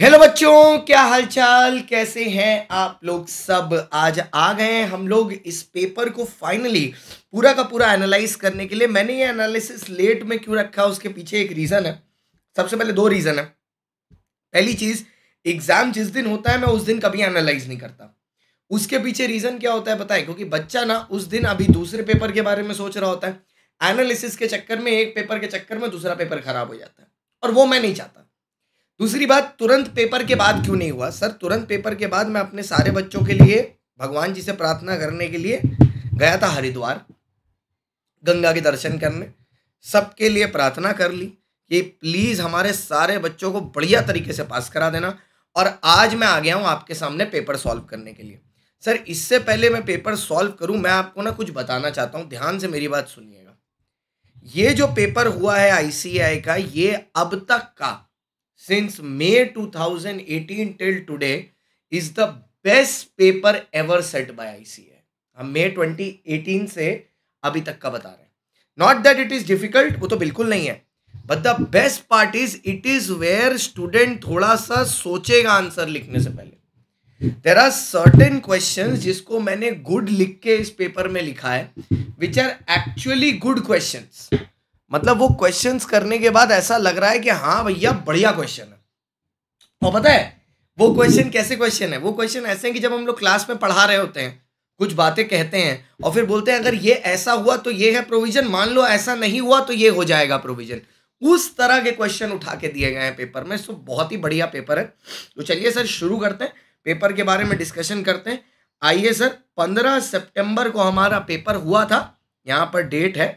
Hello बच्चों क्या हालचाल कैसे हैं आप लोग सब आज आ गए हैं हम लोग इस पेपर को फाइनली पूरा का पूरा एनालाइज करने के लिए मैंने ये एनालिसिस लेट में क्यों रखा उसके पीछे एक रीज़न है सबसे पहले दो रीज़न है पहली चीज़ एग्ज़ाम जिस दिन होता है मैं उस दिन कभी एनालाइज नहीं करता उसके पीछे रीज़न क्या होता है बताए क्योंकि बच्चा ना उस दिन अभी दूसरे पेपर के बारे में सोच रहा होता है एनालिसिस के चक्कर में एक पेपर के चक्कर में दूसरा पेपर खराब हो जाता है और वो मैं नहीं चाहता दूसरी बात तुरंत पेपर के बाद क्यों नहीं हुआ सर तुरंत पेपर के बाद मैं अपने सारे बच्चों के लिए भगवान जी से प्रार्थना करने के लिए गया था हरिद्वार गंगा के दर्शन करने सबके लिए प्रार्थना कर ली कि प्लीज़ हमारे सारे बच्चों को बढ़िया तरीके से पास करा देना और आज मैं आ गया हूँ आपके सामने पेपर सॉल्व करने के लिए सर इससे पहले मैं पेपर सॉल्व करूँ मैं आपको ना कुछ बताना चाहता हूँ ध्यान से मेरी बात सुनिएगा ये जो पेपर हुआ है आई का ये अब तक का since May 2018 till today is the best paper ever set by ICA. हम मे 2018 से अभी तक का बता रहे हैं not that it is difficult वो तो बिल्कुल नहीं है but the best part is it is where student थोड़ा सा सोचेगा आंसर लिखने से पहले देर आर सर्टेन क्वेश्चन जिसको मैंने गुड लिख के इस पेपर में लिखा है which are actually good question मतलब वो क्वेश्चन करने के बाद ऐसा लग रहा है कि हाँ भैया बढ़िया क्वेश्चन है और पता है वो क्वेश्चन कैसे क्वेश्चन है वो क्वेश्चन ऐसे हैं कि जब हम लोग क्लास में पढ़ा रहे होते हैं कुछ बातें कहते हैं और फिर बोलते हैं अगर ये ऐसा हुआ तो ये है प्रोविजन मान लो ऐसा नहीं हुआ तो ये हो जाएगा प्रोविजन उस तरह के क्वेश्चन उठा के दिए गए हैं पेपर में सो बहुत ही बढ़िया पेपर है तो चलिए सर शुरू करते हैं पेपर के बारे में डिस्कशन करते हैं आइए सर पंद्रह सेप्टेम्बर को हमारा पेपर हुआ था यहाँ पर डेट है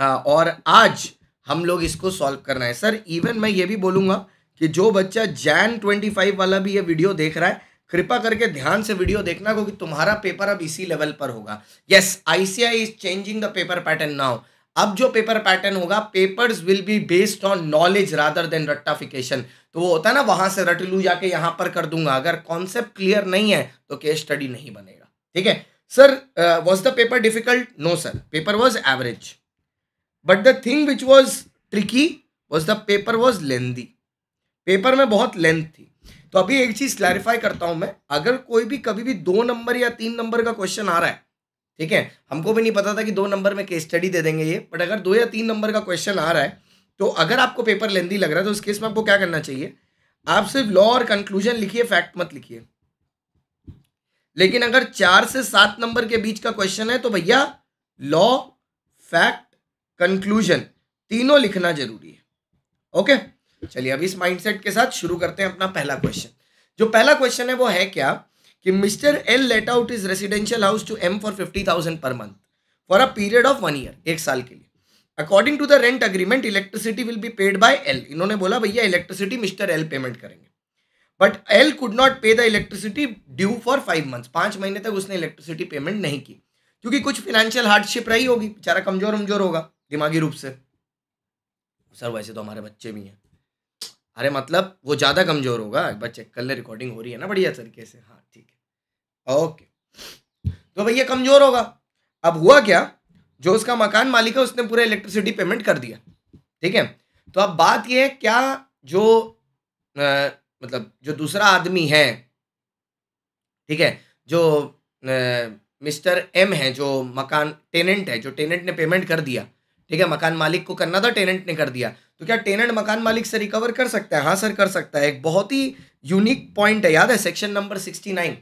और आज हम लोग इसको सॉल्व करना है सर इवन मैं ये भी बोलूँगा कि जो बच्चा जैन ट्वेंटी फाइव वाला भी ये वीडियो देख रहा है कृपा करके ध्यान से वीडियो देखना क्योंकि तुम्हारा पेपर अब इसी लेवल पर होगा yes ICAI is changing the paper pattern now अब जो पेपर पैटर्न होगा papers will be based on knowledge rather than रट्टाफिकेशन तो वो होता है ना वहां से रट लू जाके यहां पर कर दूंगा अगर कॉन्सेप्ट क्लियर नहीं है तो केस स्टडी नहीं बनेगा ठीक है sir was the paper difficult no sir paper was average but the thing which was tricky was the paper was lengthy paper में बहुत लेंथ थी तो अभी एक चीज़ क्लैरिफाई करता हूं मैं अगर कोई भी कभी भी दो नंबर या तीन नंबर का क्वेश्चन आ रहा है ठीक है हमको भी नहीं पता था कि दो नंबर में केस स्टडी दे देंगे ये बट अगर दो या तीन नंबर का क्वेश्चन आ रहा है तो अगर आपको पेपर लेंदी लग रहा है तो उस केस में आपको क्या करना चाहिए आप सिर्फ लॉ और कंक्लूजन लिखिए फैक्ट मत लिखिए लेकिन अगर चार से सात नंबर के बीच का क्वेश्चन है तो भैया लॉ फैक्ट कंक्लूजन तीनों लिखना जरूरी है ओके चलिए अब इस माइंडसेट के साथ शुरू करते हैं अपना पहला क्वेश्चन जो पहला क्वेश्चन है वो है क्या कि Mister L let out is residential house to M for fifty thousand per month for a period of one year एक साल के लिए according to the rent agreement electricity will be paid by L इन्होंने बोला भैया electricity Mister L payment करेंगे but L could not pay the electricity due for five months पांच महीने तक उसने इलेक्ट्रिसिटी पेमेंट नहीं की क्योंकि कुछ फाइनेंशियल हार्डशिप रही होगी बेचारा कमजोर कमजोर होगा दिमागी रूप से सर वैसे तो हमारे बच्चे भी हैं अरे मतलब वो ज़्यादा कमज़ोर होगा एक बार चेक कर ले रिकॉर्डिंग हो रही है ना बढ़िया तरीके से हाँ ठीक है ओके तो भैया कमज़ोर होगा अब हुआ क्या जो उसका मकान मालिक है उसने पूरा इलेक्ट्रिसिटी पेमेंट कर दिया ठीक है तो अब बात यह है क्या जो आ, मतलब जो दूसरा आदमी है ठीक है जो आ, मिस्टर एम है जो मकान टेनेंट है जो टेनेंट ने पेमेंट कर दिया ठीक है मकान मालिक को करना था टेनेंट ने कर दिया तो क्या टेनेंट मकान मालिक से रिकवर कर सकता है हाँ सर कर सकता है एक बहुत ही यूनिक पॉइंट है याद है section number sixty nine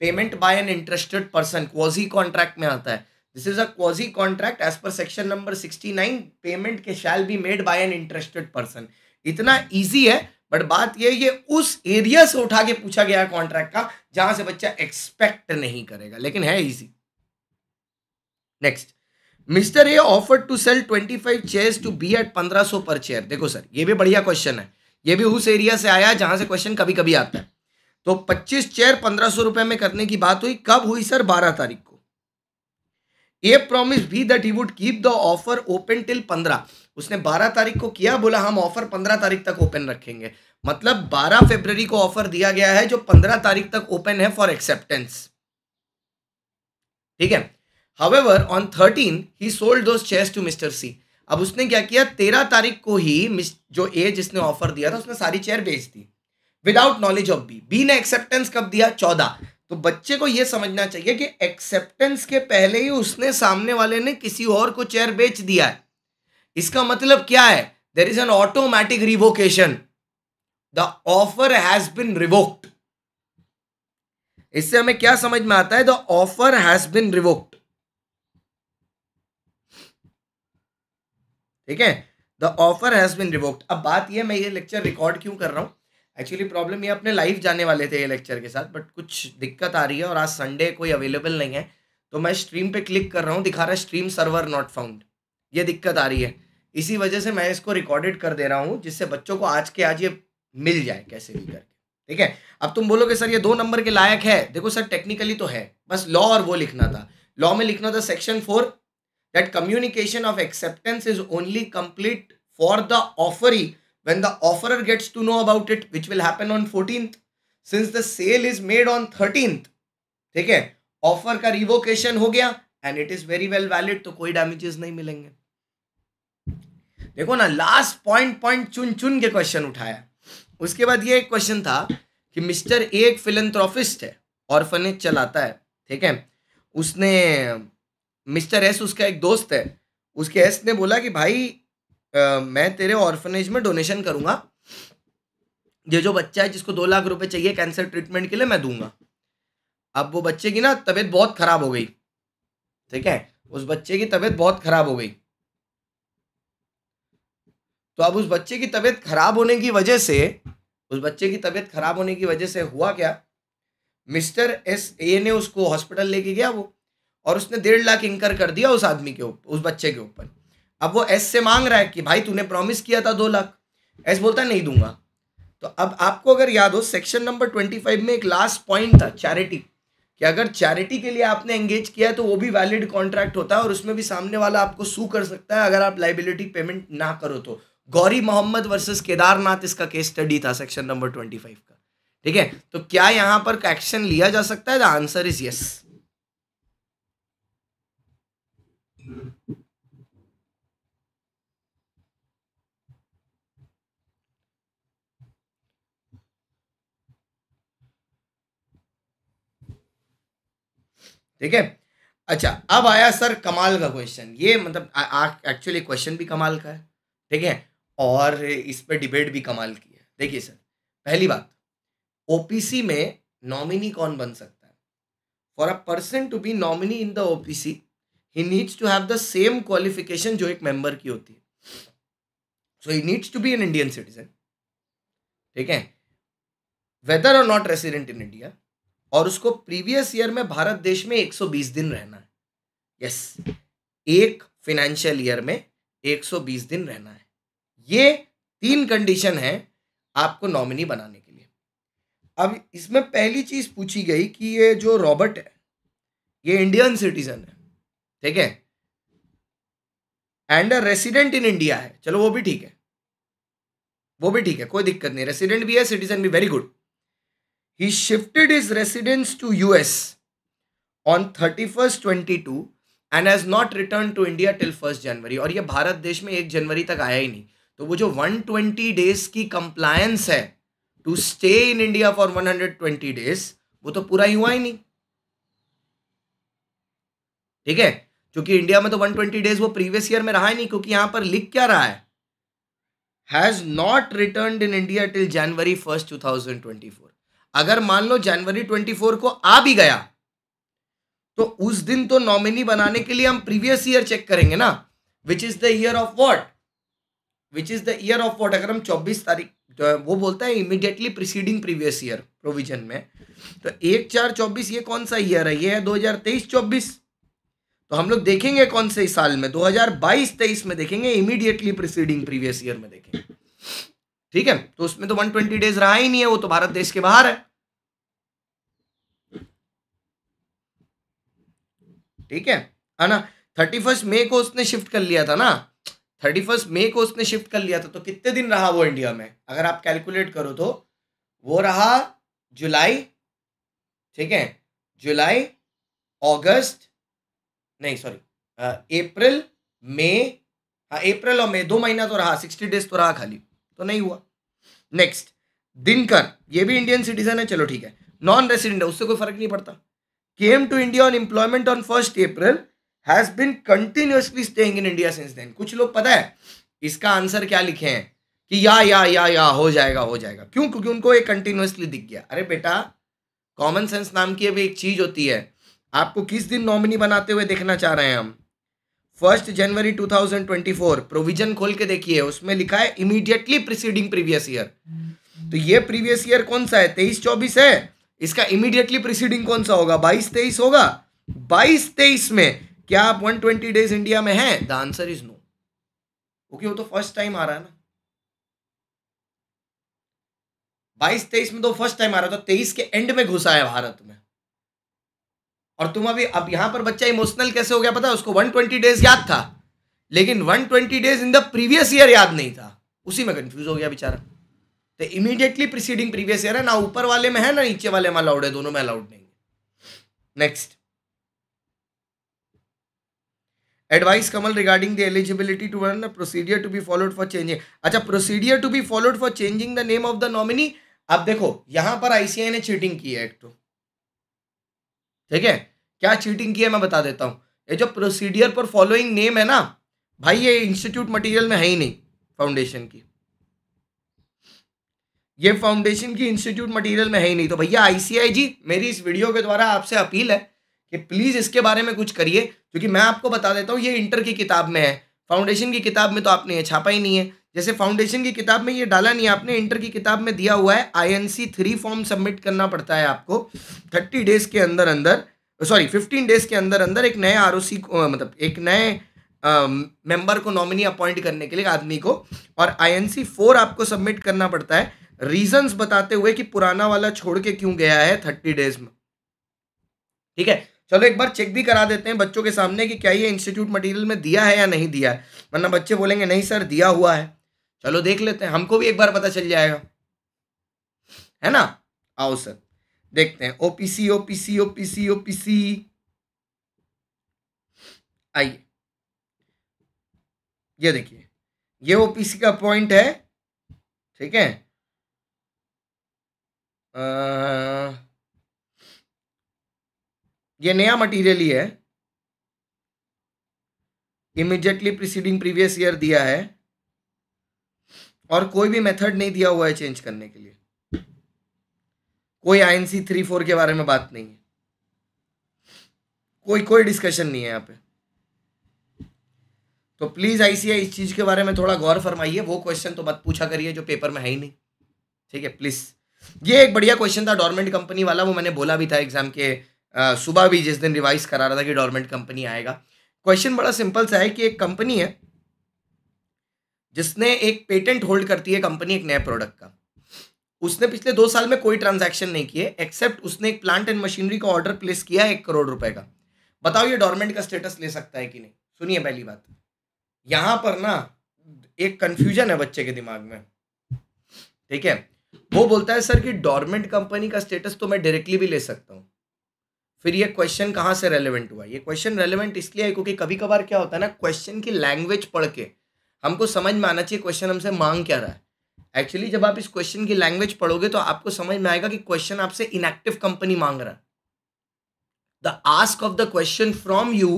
payment by an interested person quasi contract में आता है this is a quasi contract as per section number sixty nine payment के shall be made by an interested person इतना easy है but बात ये ये उस एरिया से उठा के पूछा गया है कॉन्ट्रैक्ट का जहां से बच्चा एक्सपेक्ट नहीं करेगा लेकिन है easy next Mister A offer to sell 25 chair to be at 1500 per chair देखो सर ये भी बढ़िया क्वेश्चन है ये भी उस एरिया से आया जहां से क्वेश्चन कभी कभी आता है तो 25 चेयर पंद्रह सो रुपए में करने की बात हुई कब हुई सर 12 तारीख को A promise B that he would keep the offer open till 15 उसने 12 तारीख को किया बोला हम ऑफर 15 तारीख तक ओपन रखेंगे मतलब 12 फेब्रवरी को ऑफर दिया गया है जो 15 तारीख तक ओपन है फॉर एक्सेप्टेंस ठीक है however on thirteen he sold those chairs to Mister C अब उसने क्या किया तेरह तारीख को ही जो ए जिसने ऑफर दिया था उसने सारी चेयर बेच दी without knowledge of B B ने एक्सेप्टेंस कब दिया चौदह तो बच्चे को यह समझना चाहिए कि एक्सेप्टेंस के पहले ही उसने सामने वाले ने किसी और को चेयर बेच दिया है इसका मतलब क्या है there is an automatic revocation the offer has been revoked इससे हमें क्या समझ में आता है the offer has been revoked ठीक है the offer has been revoked अब बात यह मैं ये लेक्चर रिकॉर्ड क्यों कर रहा हूँ एक्चुअली प्रॉब्लम ये अपने लाइव जाने वाले थे ये लेक्चर के साथ बट कुछ दिक्कत आ रही है और आज संडे कोई अवेलेबल नहीं है तो मैं स्ट्रीम पे क्लिक कर रहा हूँ दिखा रहा है स्ट्रीम सर्वर नॉट फाउंड ये दिक्कत आ रही है इसी वजह से मैं इसको रिकॉर्डेड कर दे रहा हूँ जिससे बच्चों को आज के आज ये मिल जाए कैसे भी करके ठीक है अब तुम बोलोगे सर ये दो नंबर के लायक है देखो सर टेक्निकली तो है बस लॉ और वो लिखना था लॉ में लिखना था section four that communication of acceptance is only complete for the offeree when the offerer gets to know about it which will happen on 14th since the sale is made on 13th theek hai offer ka revocation ho gaya and it is very well valid to koi damages nahi milenge देखो ना last point point चुन चुन के question उठाया उसके बाद ये एक क्वेश्चन था कि मिस्टर ए एक फिलेंथ्रोफिस्ट है ऑर्फनेज चलाता है ठीक है उसने मिस्टर एस उसका एक दोस्त है उसके एस ने बोला कि भाई आ, मैं तेरे ऑर्फनेज में डोनेशन करूँगा ये जो बच्चा है जिसको दो लाख रुपए चाहिए कैंसर ट्रीटमेंट के लिए मैं दूंगा अब वो बच्चे की ना तबीयत बहुत ख़राब हो गई ठीक है उस बच्चे की तबीयत बहुत ख़राब हो गई तो अब उस बच्चे की तबीयत खराब होने की वजह से उस बच्चे की तबीयत खराब होने की वजह से हुआ क्या मिस्टर एस ए ने उसको हॉस्पिटल लेके गया वो और उसने डेढ़ लाख इंकर कर दिया उस आदमी के ऊपर उस बच्चे के ऊपर अब वो एस से मांग रहा है कि भाई तूने प्रॉमिस किया था दो लाख एस बोलता नहीं दूंगा तो अब आपको अगर याद हो सेक्शन नंबर ट्वेंटी फाइव में एक लास्ट पॉइंट था चैरिटी कि अगर चैरिटी के लिए आपने एंगेज किया है तो वो भी वैलिड कॉन्ट्रैक्ट होता है और उसमें भी सामने वाला आपको सू कर सकता है अगर आप लाइबिलिटी पेमेंट ना करो तो गौरी मोहम्मद वर्सेस केदारनाथ इसका केस स्टडी था सेक्शन नंबर ट्वेंटी फाइव का ठीक है तो क्या यहाँ पर एक्शन लिया जा सकता है द आंसर इज यस ठीक है अच्छा अब आया सर कमाल का क्वेश्चन ये मतलब एक्चुअली क्वेश्चन भी कमाल का है ठीक है और इस पर डिबेट भी कमाल की है देखिए सर पहली बात ओपीसी में नॉमिनी कौन बन सकता है for a person to be nominee in the OPC he needs to have the same qualification जो एक मेंबर की होती है so he needs to be an Indian citizen ठीक है वेदर और नॉट रेसिडेंट इन इंडिया और उसको प्रीवियस ईयर में भारत देश में 120 दिन रहना है यस एक फिनेंशियल ईयर में 120 दिन रहना है ये तीन कंडीशन है आपको नॉमिनी बनाने के लिए अब इसमें पहली चीज पूछी गई कि ये जो रॉबर्ट है ये इंडियन सिटीजन है ठीक है and a resident in India है चलो वो भी ठीक है वो भी ठीक है कोई दिक्कत नहीं रेसिडेंट भी है सिटीजन भी very good he shifted his residence to US on 31st 22 and has not return to India till first January और ये भारत देश में एक जनवरी तक आया ही नहीं तो वो जो 120 डेज की कंप्लायंस है to stay in India for 120 days वो तो पूरा ही हुआ ही नहीं ठीक है क्योंकि इंडिया में तो 120 डेज वो प्रीवियस ईयर में रहा ही नहीं क्योंकि यहां पर लिख क्या रहा है has not return in India till January first two thousand twenty four अगर मान लो जनवरी ट्वेंटी फोर को आ भी गया तो उस दिन तो नॉमिनी बनाने के लिए हम प्रीवियस ईयर चेक करेंगे ना which is the year of what which is the year of what अगर हम चौबीस तारीख वो बोलता है immediately preceding previous year provision में तो एक चार चौबीस ये कौन सा ईयर है ये है दो हजार तेईस चौबीस तो हम लोग देखेंगे कौन से साल में दो हजार बाईस तेईस में देखेंगे इमिडिएटली प्रिसीडिंग प्रीवियस ईयर में देखेंगे ठीक है तो उसमें तो 120 डेज रहा ही नहीं है वो तो भारत देश के बाहर है ठीक है है ना थर्टी फर्स्ट मे को उसने शिफ्ट कर लिया था ना थर्टी फर्स्ट मे को उसने शिफ्ट कर लिया था तो कितने दिन रहा वो इंडिया में अगर आप कैलकुलेट करो तो वो रहा जुलाई ठीक है जुलाई अगस्त नहीं सॉरी अप्रैल मई हाँ अप्रैल और मई दो महीना तो रहा सिक्सटी डेज तो रहा खाली तो नहीं हुआ नेक्स्ट दिनकर ये भी इंडियन सिटीजन है चलो ठीक है नॉन रेसिडेंट है उससे कोई फर्क नहीं पड़ता came to India on employment on first April has been continuously staying in India since then कुछ लोग पता है इसका आंसर क्या लिखे हैं कि या या या या हो जाएगा हो जाएगा क्यों क्योंकि उनको ये कंटिन्यूअसली दिख गया अरे बेटा कॉमन सेंस नाम की अभी एक चीज होती है आपको किस दिन नॉमिनी बनाते हुए देखना चाह रहे हैं हम फर्स्ट जनवरी 2024 प्रोविजन खोल के देखिए उसमें लिखा है इमीडिएटली प्रिसीडिंग प्रीवियस ईयर तो ये प्रीवियस ईयर कौन सा है तेईस चौबीस है इसका इमीडिएटली प्रिसीडिंग कौन सा होगा बाईस तेईस होगा बाईस तेईस में क्या आप वन ट्वेंटी डेज इंडिया में हैं the answer is no okay वो तो फर्स्ट टाइम आ रहा है ना बाईस तेईस में तो फर्स्ट टाइम आ रहा है तो तेईस के एंड में घुसा है भारत में और तुम अभी अब यहां पर बच्चा इमोशनल कैसे हो गया पता उसको उसको 120 डेज याद था लेकिन 120 days in the previous year याद नहीं था उसी में कंफ्यूज हो गया बेचारा तो इमीडिएटली प्रिसीडिंग प्रीवियस ईयर है ना ऊपर वाले में है ना नीचे वाले में अलाउड है दोनों में अलाउड नहीं है next advice Kamal regarding the eligibility to warn procedure to be followed for changing अच्छा procedure to be followed for changing the name of the nominee अब देखो यहां पर आईसीआई ने चीटिंग की है एक्ट तो ठीक है क्या चीटिंग की है मैं बता देता हूँ ये जो प्रोसीडियर पर फॉलोइंग नेम है ना भाई ये इंस्टीट्यूट मटेरियल में है ही नहीं फाउंडेशन की ये फाउंडेशन की इंस्टीट्यूट मटेरियल में है ही नहीं तो भैया आईसीआई जी मेरी इस वीडियो के द्वारा आपसे अपील है कि प्लीज़ इसके बारे में कुछ करिए क्योंकि मैं आपको बता देता हूँ ये इंटर की किताब में है फाउंडेशन की किताब में तो आपने ये छापा ही नहीं है जैसे फाउंडेशन की किताब में ये डाला नहीं आपने इंटर की किताब में दिया हुआ है आईएनसी थ्री फॉर्म सबमिट करना पड़ता है आपको थर्टी डेज के अंदर अंदर सॉरी फिफ्टीन डेज के अंदर अंदर एक नए आर मतलब एक नए मेंबर को नॉमिनी अपॉइंट करने के लिए आदमी को और आईएनसी फोर आपको सबमिट करना पड़ता है रीजंस बताते हुए कि पुराना वाला छोड़ के क्यों गया है थर्टी डेज में ठीक है चलो एक बार चेक भी करा देते हैं बच्चों के सामने कि क्या ये इंस्टीट्यूट मटेरियल में दिया है या नहीं दिया है वरना बच्चे बोलेंगे नहीं सर दिया हुआ है चलो देख लेते हैं हमको भी एक बार पता चल जाएगा है ना आओ सर देखते हैं ओपीसी ओपीसी ओपीसी ओपीसी आइए ये देखिए ये ओपीसी का पॉइंट है ठीक है आ, ये नया मटेरियल ही है इमिजिएटली प्रिसीडिंग प्रीवियस ईयर दिया है और कोई भी मेथड नहीं दिया हुआ है चेंज करने के लिए कोई I N C three four के बारे में बात नहीं है कोई कोई डिस्कशन नहीं है यहाँ पे तो प्लीज़ आईसीआई इस चीज़ के बारे में थोड़ा गौर फरमाइए वो क्वेश्चन तो मत पूछा करिए जो पेपर में है ही नहीं ठीक है प्लीज़ ये एक बढ़िया क्वेश्चन था डॉर्मेंट कंपनी वाला वो मैंने बोला भी था एग्जाम के सुबह भी जिस दिन रिवाइज करा रहा था कि डॉर्मेंट कंपनी आएगा क्वेश्चन बड़ा सिंपल सा है कि एक कंपनी है जिसने एक पेटेंट होल्ड करती है कंपनी एक नए प्रोडक्ट का उसने पिछले दो साल में कोई ट्रांजैक्शन नहीं किए एक्सेप्ट उसने एक प्लांट एंड मशीनरी का ऑर्डर प्लेस किया एक करोड़ रुपए का बताओ ये डॉर्मेंट का स्टेटस ले सकता है कि नहीं सुनिए पहली बात यहां पर ना एक कंफ्यूजन है बच्चे के दिमाग में ठीक है वो बोलता है सर कि डॉर्मेंट कंपनी का स्टेटस तो मैं डायरेक्टली भी ले सकता हूँ फिर ये क्वेश्चन कहाँ से रेलिवेंट हुआ ये क्वेश्चन रेलिवेंट इसलिए है क्योंकि कभी कभार क्या होता है ना क्वेश्चन की लैंग्वेज पढ़ के हमको समझ में आना चाहिए क्वेश्चन हमसे मांग क्या रहा है एक्चुअली जब आप इस क्वेश्चन की लैंग्वेज पढ़ोगे तो आपको समझ में आएगा कि क्वेश्चन आपसे इनएक्टिव कंपनी मांग रहा है the ask of the question from you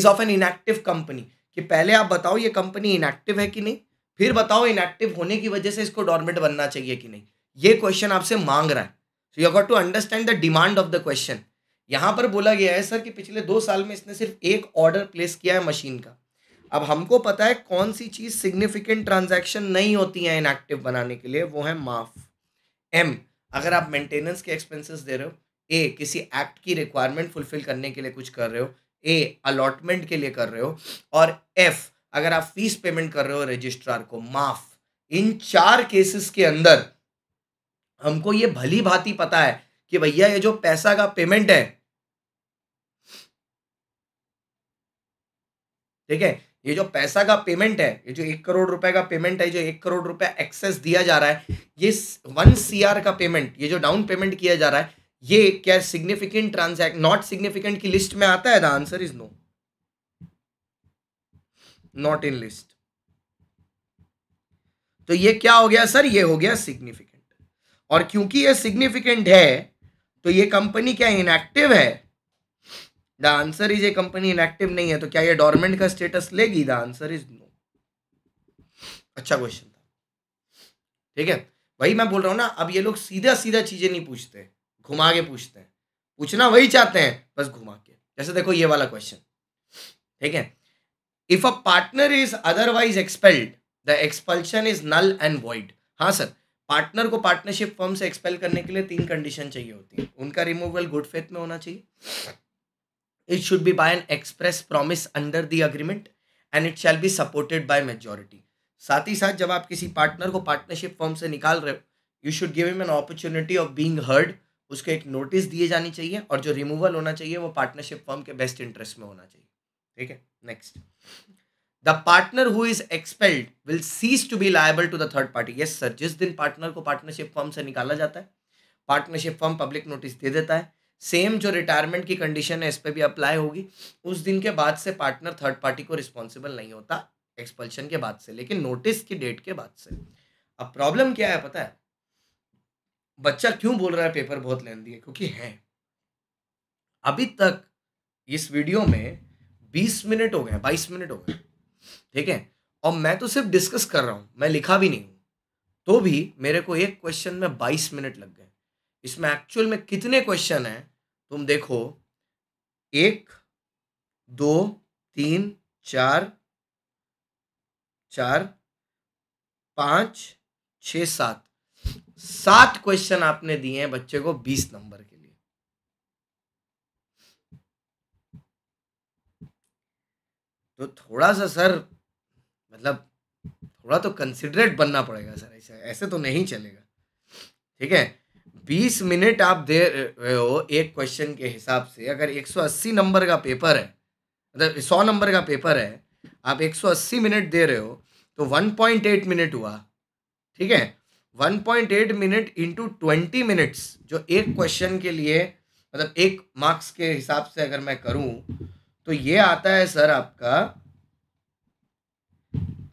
is of an inactive company कि पहले आप बताओ ये कंपनी इनएक्टिव है कि नहीं फिर बताओ इनएक्टिव होने की वजह से इसको डॉर्मेंट बनना चाहिए कि नहीं ये क्वेश्चन आपसे मांग रहा है so you got to understand the demand of the question यहां पर बोला गया है सर कि पिछले दो साल में इसने सिर्फ एक ऑर्डर प्लेस किया है मशीन का अब हमको पता है कौन सी चीज़ सिग्निफिकेंट ट्रांजैक्शन नहीं होती है इनएक्टिव बनाने के लिए वो है माफ एम अगर आप मेंटेनेंस के एक्सपेंसेस दे रहे हो ए किसी एक्ट की रिक्वायरमेंट फुलफिल करने के लिए कुछ कर रहे हो ए अलॉटमेंट के लिए कर रहे हो और एफ अगर आप फीस पेमेंट कर रहे हो रजिस्ट्रार को माफ इन चार केसेस के अंदर हमको ये भली भांति पता है कि भैया ये जो पैसा का पेमेंट है ठीक है ये जो पैसा का पेमेंट है ये जो एक करोड़ रुपए का पेमेंट है जो एक करोड़ रुपए एक्सेस दिया जा रहा है ये वन सी का पेमेंट ये जो डाउन पेमेंट किया जा रहा है ये क्या सिग्निफिकेंट ट्रांजैक्ट नॉट सिग्निफिकेंट की लिस्ट में आता है the answer is no not in list तो ये क्या हो गया सर ये हो गया सिग्निफिकेंट और क्योंकि ये सिग्निफिकेंट है तो ये कंपनी क्या इनएक्टिव है the answer is a company inactive नहीं है तो क्या ये डॉर्मेंट का स्टेटस लेगी द आंसर इज नो अच्छा क्वेश्चन था ठीक है वही मैं बोल रहा हूँ ना अब ये लोग सीधा सीधा चीजें नहीं पूछते घुमा के पूछते हैं पूछना वही चाहते हैं बस घुमा के जैसे देखो ये वाला क्वेश्चन ठीक है if a partner is otherwise expelled the expulsion is null and void हाँ सर पार्टनर को पार्टनरशिप फर्म से एक्सपेल करने के लिए तीन कंडीशन चाहिए होती है उनका रिमूवल गुड फेथ में होना चाहिए it should be by an express promise under the agreement and it shall be supported by majority साथ ही साथ जब आप किसी पार्टनर को पार्टनरशिप फॉर्म से निकाल रहे हो you should give him an opportunity of being heard उसको एक नोटिस दिए जानी चाहिए और जो रिमूवल होना चाहिए वो पार्टनरशिप फॉर्म के बेस्ट इंटरेस्ट में होना चाहिए ठीक है next the partner who is expelled will cease to be liable to the third party yes sir जिस दिन पार्टनर को पार्टनरशिप फॉर्म से निकाला जाता है पार्टनरशिप फॉर्म पब्लिक नोटिस दे देता है सेम जो रिटायरमेंट की कंडीशन है इस पर भी अप्लाई होगी उस दिन के बाद से पार्टनर थर्ड पार्टी को रिस्पॉन्सिबल नहीं होता एक्सपल्शन के बाद से लेकिन नोटिस की डेट के बाद से अब प्रॉब्लम क्या है पता है बच्चा क्यों बोल रहा है पेपर बहुत लेंदी है क्योंकि है अभी तक इस वीडियो में बीस मिनट हो गए बाईस मिनट हो गए ठीक है और मैं तो सिर्फ डिस्कस कर रहा हूं मैं लिखा भी नहीं हूं तो भी मेरे को एक क्वेश्चन में बाईस मिनट लग गए इसमें एक्चुअल में कितने क्वेश्चन हैं तुम देखो एक दो तीन चार चार पाँच छ सात सात क्वेश्चन आपने दिए हैं बच्चे को बीस नंबर के लिए तो थोड़ा सा सर मतलब थोड़ा तो कंसिडरेट बनना पड़ेगा सर ऐसे ऐसे तो नहीं चलेगा ठीक है बीस मिनट आप दे रहे हो एक क्वेश्चन के हिसाब से अगर एक सौ अस्सी नंबर का पेपर है मतलब सौ नंबर का पेपर है आप एक सौ अस्सी मिनट दे रहे हो तो वन पॉइंट एट मिनट हुआ ठीक है one point eight minute into twenty minutes जो एक क्वेश्चन के लिए मतलब एक मार्क्स के हिसाब से अगर मैं करूं तो ये आता है सर आपका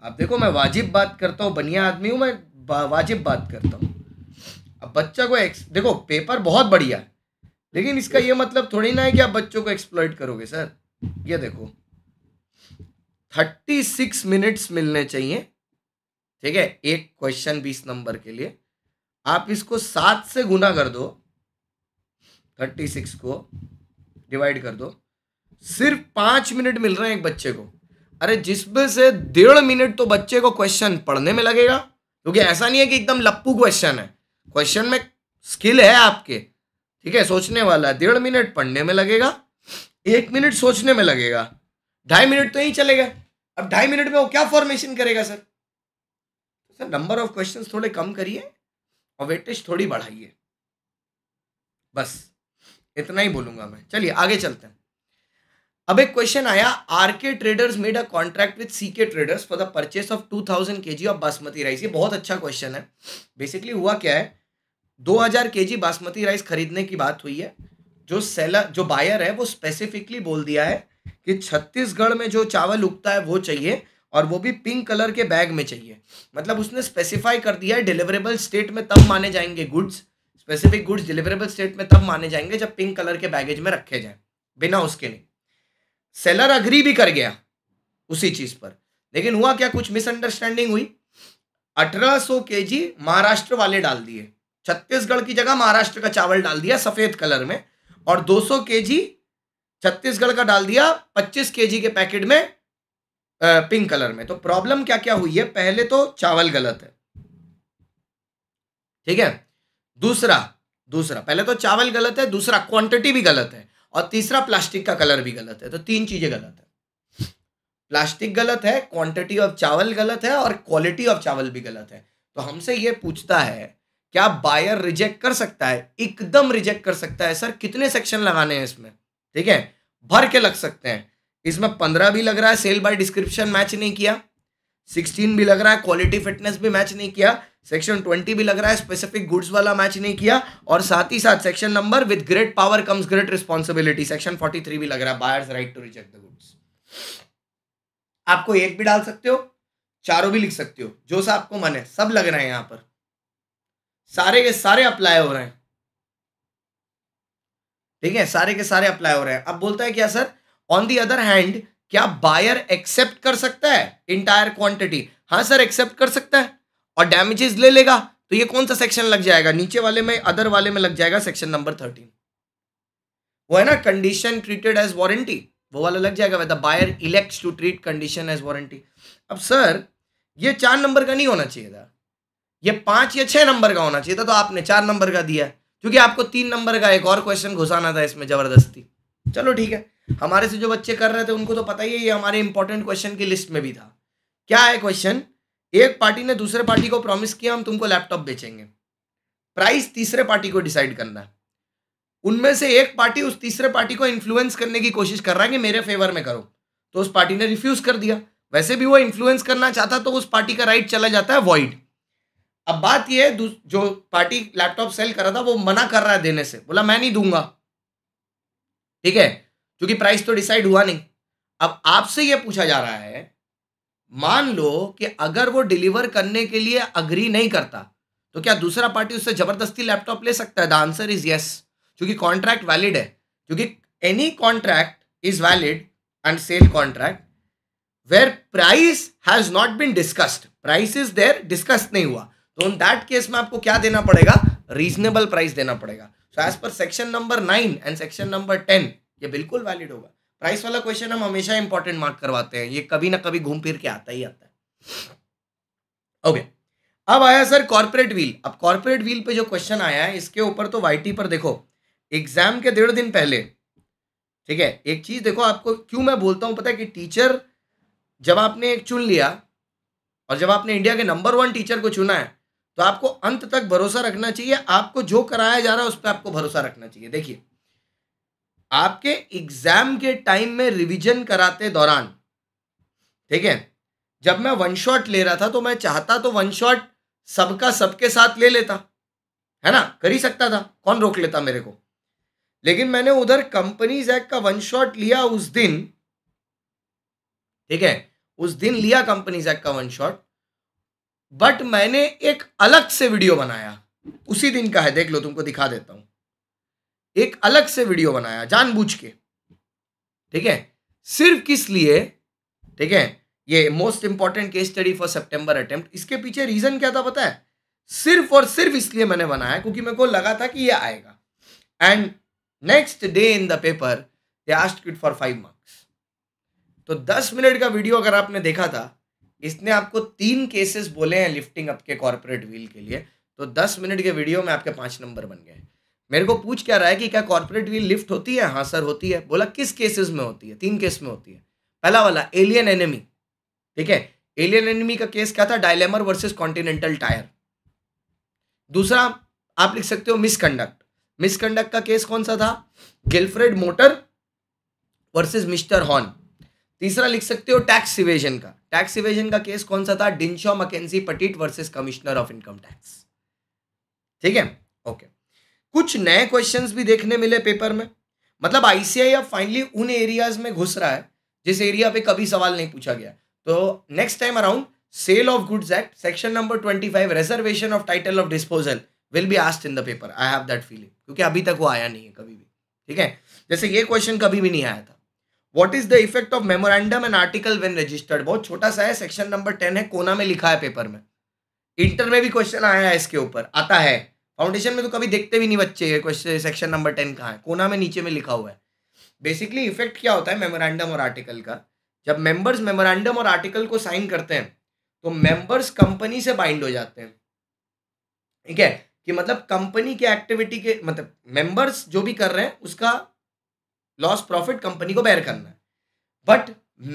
आप देखो मैं वाजिब बात करता हूँ बनिया आदमी हूँ मैं वाजिब बात करता हूँ अब बच्चा को एक्स देखो पेपर बहुत बढ़िया है लेकिन इसका ये मतलब थोड़ी ना है कि आप बच्चों को एक्सप्लॉइट करोगे सर ये देखो थर्टी सिक्स मिनट्स मिलने चाहिए ठीक है एक क्वेश्चन बीस नंबर के लिए आप इसको सात से गुना कर दो थर्टी सिक्स को डिवाइड कर दो सिर्फ पाँच मिनट मिल रहे हैं एक बच्चे को अरे जिसमें से डेढ़ मिनट तो बच्चे को क्वेश्चन पढ़ने में लगेगा क्योंकि ऐसा नहीं है कि एकदम लप्पू क्वेश्चन है क्वेश्चन में स्किल है आपके ठीक है सोचने वाला डेढ़ मिनट पढ़ने में लगेगा एक मिनट सोचने में लगेगा ढाई मिनट तो यही चलेगा अब ढाई मिनट में वो क्या फॉर्मेशन करेगा सर तो सर नंबर ऑफ क्वेश्चन थोड़े कम करिए और वेटेज थोड़ी बढ़ाइए बस इतना ही बोलूंगा मैं चलिए आगे चलते हैं अब एक क्वेश्चन आया R K traders made a contract with C K traders for the purchase of two thousand K G of basmati rice ये बहुत अच्छा क्वेश्चन है बेसिकली हुआ क्या है 2000 केजी बासमती राइस खरीदने की बात हुई है जो सेलर जो बायर है वो स्पेसिफिकली बोल दिया है कि छत्तीसगढ़ में जो चावल उगता है वो चाहिए और वो भी पिंक कलर के बैग में चाहिए मतलब उसने स्पेसिफाई कर दिया है डिलीवरेबल स्टेट में तब माने जाएंगे goods specific goods deliverable state में तब माने जाएंगे जब पिंक कलर के बैगेज में रखे जाए बिना उसके नहीं सेलर अग्री भी कर गया उसी चीज पर लेकिन हुआ क्या कुछ मिसअंडरस्टैंडिंग हुई अठारह सौ महाराष्ट्र वाले डाल दिए छत्तीसगढ़ की जगह महाराष्ट्र का चावल डाल दिया सफेद कलर में और 200 जी छत्तीसगढ़ का डाल दिया 25 जी के पैकेट में पिंक कलर में तो प्रॉब्लम क्या क्या हुई है पहले तो चावल गलत है ठीक है दूसरा दूसरा पहले तो चावल गलत है दूसरा क्वांटिटी भी गलत है और तीसरा प्लास्टिक का कलर भी गलत है तो तीन चीजें गलत है प्लास्टिक गलत है क्वांटिटी ऑफ चावल गलत है और क्वालिटी ऑफ चावल भी गलत है तो हमसे ये पूछता है क्या बायर रिजेक्ट कर सकता है एकदम रिजेक्ट कर सकता है सर कितने सेक्शन लगाने हैं इसमें ठीक है भर के लग सकते हैं इसमें पंद्रह भी लग रहा है सेल बाय डिस्क्रिप्शन मैच नहीं किया सिक्सटीन भी लग रहा है क्वालिटी फिटनेस भी मैच नहीं किया सेक्शन ट्वेंटी भी लग रहा है स्पेसिफिक गुड्स वाला मैच नहीं किया और साथ ही साथ section number with great power comes great responsibility section forty three भी लग रहा है buyer's right to reject the goods आपको एक भी डाल सकते हो चारों भी लिख सकते हो जो सा आपको मन है सब लग रहे हैं यहाँ पर सारे के सारे अप्लाई हो रहे हैं ठीक है सारे के सारे अप्लाई हो रहे हैं अब बोलता है क्या sir on the other hand क्या बायर एक्सेप्ट कर सकता है इंटायर क्वांटिटी हाँ सर एक्सेप्ट कर सकता है और डैमेजेस ले लेगा तो ये कौन सा सेक्शन लग जाएगा नीचे वाले में अदर वाले में लग जाएगा सेक्शन नंबर थर्टीन वो है ना कंडीशन ट्रीटेड एज वारंटी वो वाला लग जाएगा the buyer elects to treat condition as warranty अब सर ये चार नंबर का नहीं होना चाहिए था ये पांच या छह नंबर का होना चाहिए था तो आपने चार नंबर का दिया क्योंकि आपको तीन नंबर का एक और क्वेश्चन घुसाना था इसमें ज़बरदस्ती चलो ठीक है हमारे से जो बच्चे कर रहे थे उनको तो पता ही है ये हमारे इंपॉर्टेंट क्वेश्चन की लिस्ट में भी था क्या है क्वेश्चन एक पार्टी ने दूसरे पार्टी को प्रॉमिस किया हम तुमको लैपटॉप बेचेंगे प्राइस तीसरे पार्टी को डिसाइड करना है उनमें से एक पार्टी उस तीसरे पार्टी को इन्फ्लुएंस करने की कोशिश कर रहा है कि मेरे फेवर में करो तो उस पार्टी ने रिफ्यूज कर दिया वैसे भी वो इन्फ्लुएंस करना चाहता तो उस पार्टी का राइट चला जाता है वॉइड अब बात यह है जो पार्टी लैपटॉप सेल कर रहा था वो मना कर रहा है देने से बोला मैं नहीं दूंगा ठीक है क्योंकि प्राइस तो डिसाइड हुआ नहीं अब आपसे यह पूछा जा रहा है मान लो कि अगर वो डिलीवर करने के लिए अग्री नहीं करता तो क्या दूसरा पार्टी उससे जबरदस्ती लैपटॉप ले सकता है द आंसर इज यस क्योंकि कॉन्ट्रैक्ट वैलिड है क्योंकि any contract is valid and sale contract where price has not been discussed price is there discuss नहीं हुआ तो इन दैट केस में आपको क्या देना पड़ेगा रीजनेबल प्राइस देना पड़ेगा so as per section number nine and section number ten ये बिल्कुल वैलिड होगा प्राइस वाला क्वेश्चन हम हमेशा इंपॉर्टेंट मार्क करवाते हैं ये कभी ना कभी घूम फिर के आता ही आता है ओके okay. अब आया सर कॉर्पोरेट व्हील अब कॉर्पोरेट व्हील पे जो क्वेश्चन आया है इसके ऊपर तो वाईटी पर देखो एग्जाम के डेढ़ दिन पहले ठीक है एक चीज देखो आपको क्यों मैं बोलता हूं पता है कि टीचर जब आपने एक चुन लिया और जब आपने इंडिया के नंबर वन टीचर को चुना है तो आपको अंत तक भरोसा रखना चाहिए आपको जो कराया जा रहा है उस पर आपको भरोसा रखना चाहिए देखिए आपके एग्जाम के टाइम में रिवीजन कराते दौरान ठीक है जब मैं वन शॉट ले रहा था तो मैं चाहता तो वन शॉट सबका सबके साथ ले लेता है ना कर ही सकता था कौन रोक लेता मेरे को लेकिन मैंने उधर कंपनीज एक्ट का वन शॉट लिया उस दिन ठीक है उस दिन लिया कंपनीज एक्ट का वन शॉट बट मैंने एक अलग से वीडियो बनाया उसी दिन का है देख लो तुमको दिखा देता हूं एक अलग से वीडियो बनाया जानबूझ के ठीक है सिर्फ किस लिए ठीक है ये most important case study for September attempt इसके पीछे रीजन क्या था पता है सिर्फ और सिर्फ इसलिए मैंने बनाया क्योंकि मेरे को लगा था कि ये आएगा and next day in the paper they asked for five marks तो दस मिनट का वीडियो अगर आपने देखा था इसने आपको तीन केसेस बोले हैं लिफ्टिंग अप के कॉर्पोरेट व्हील के लिए तो दस मिनट के वीडियो में आपके पांच नंबर बन गए मेरे को पूछ क्या रहा है कि क्या कॉर्पोरेट व्हील लिफ्ट होती है हाँ सर होती है बोला किस केसेस में होती है तीन केस में होती है पहला वाला एलियन एनिमी ठीक है एलियन एनिमी का केस क्या था डायलेमर वर्सेज कॉन्टिनेंटल टायर दूसरा आप लिख सकते हो मिसकंडक्ट मिसकंडक्ट का केस कौन सा था Gilford motor versus Mr Horne तीसरा लिख सकते हो टैक्स इवेजन का टैक्स इवेजन का केस कौन सा था Dinshaw Maneckjee Petit versus commissioner of income tax ठीक है ओके कुछ नए क्वेश्चंस भी देखने मिले पेपर में मतलब आईसीआई अब फाइनली उन एरियाज में घुस रहा है जिस एरिया पे कभी सवाल नहीं पूछा गया तो next time around sale of goods act section number twenty five reservation of title of disposal will be asked in the paper I have that feeling क्योंकि अभी तक वो आया नहीं है कभी भी ठीक है जैसे ये क्वेश्चन कभी भी नहीं आया था what is the effect of memorandum and article when registered बहुत छोटा सा है सेक्शन नंबर टेन है कोना में लिखा है पेपर में इंटर में भी क्वेश्चन आया है इसके ऊपर आता है फाउंडेशन में तो कभी देखते भी नहीं बच्चे क्वेश्चन सेक्शन नंबर टेन कहाँ है कोना में नीचे में लिखा हुआ है बेसिकली इफेक्ट क्या होता है मेमोरेंडम और आर्टिकल का जब मेंबर्स मेमोरेंडम और आर्टिकल को साइन करते हैं तो मेंबर्स कंपनी से बाइंड हो जाते हैं ठीक है कि मतलब कंपनी के एक्टिविटी के मतलब मेंबर्स जो भी कर रहे हैं उसका लॉस प्रॉफिट कंपनी को बैर करना है बट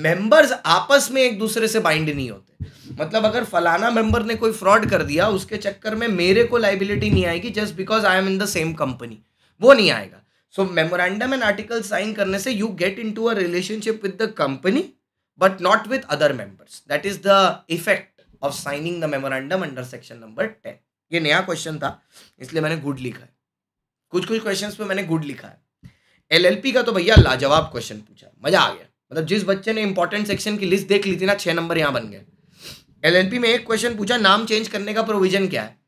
मेंबर्स आपस में एक दूसरे से बाइंड नहीं होते मतलब अगर फलाना मेंबर ने कोई फ्रॉड कर दिया उसके चक्कर में मेरे को लाइबिलिटी नहीं आएगी just because I am in the same company वो नहीं आएगा so memorandum and article sign करने से you get into a relationship with the company but not with other members that is the effect of signing the memorandum under section number ten ये नया question था इसलिए मैंने good लिखा है कुछ कुछ क्वेश्चंस पे मैंने गुड लिखा है एलएलपी का तो भैया लाजवाब क्वेश्चन पूछा मजा आ गया मतलब जिस बच्चे ने इंपॉर्टेंट सेक्शन की लिस्ट देख ली थी ना छः नंबर यहाँ बन गए एलएलपी में एक क्वेश्चन पूछा नाम चेंज करने का प्रोविजन क्या है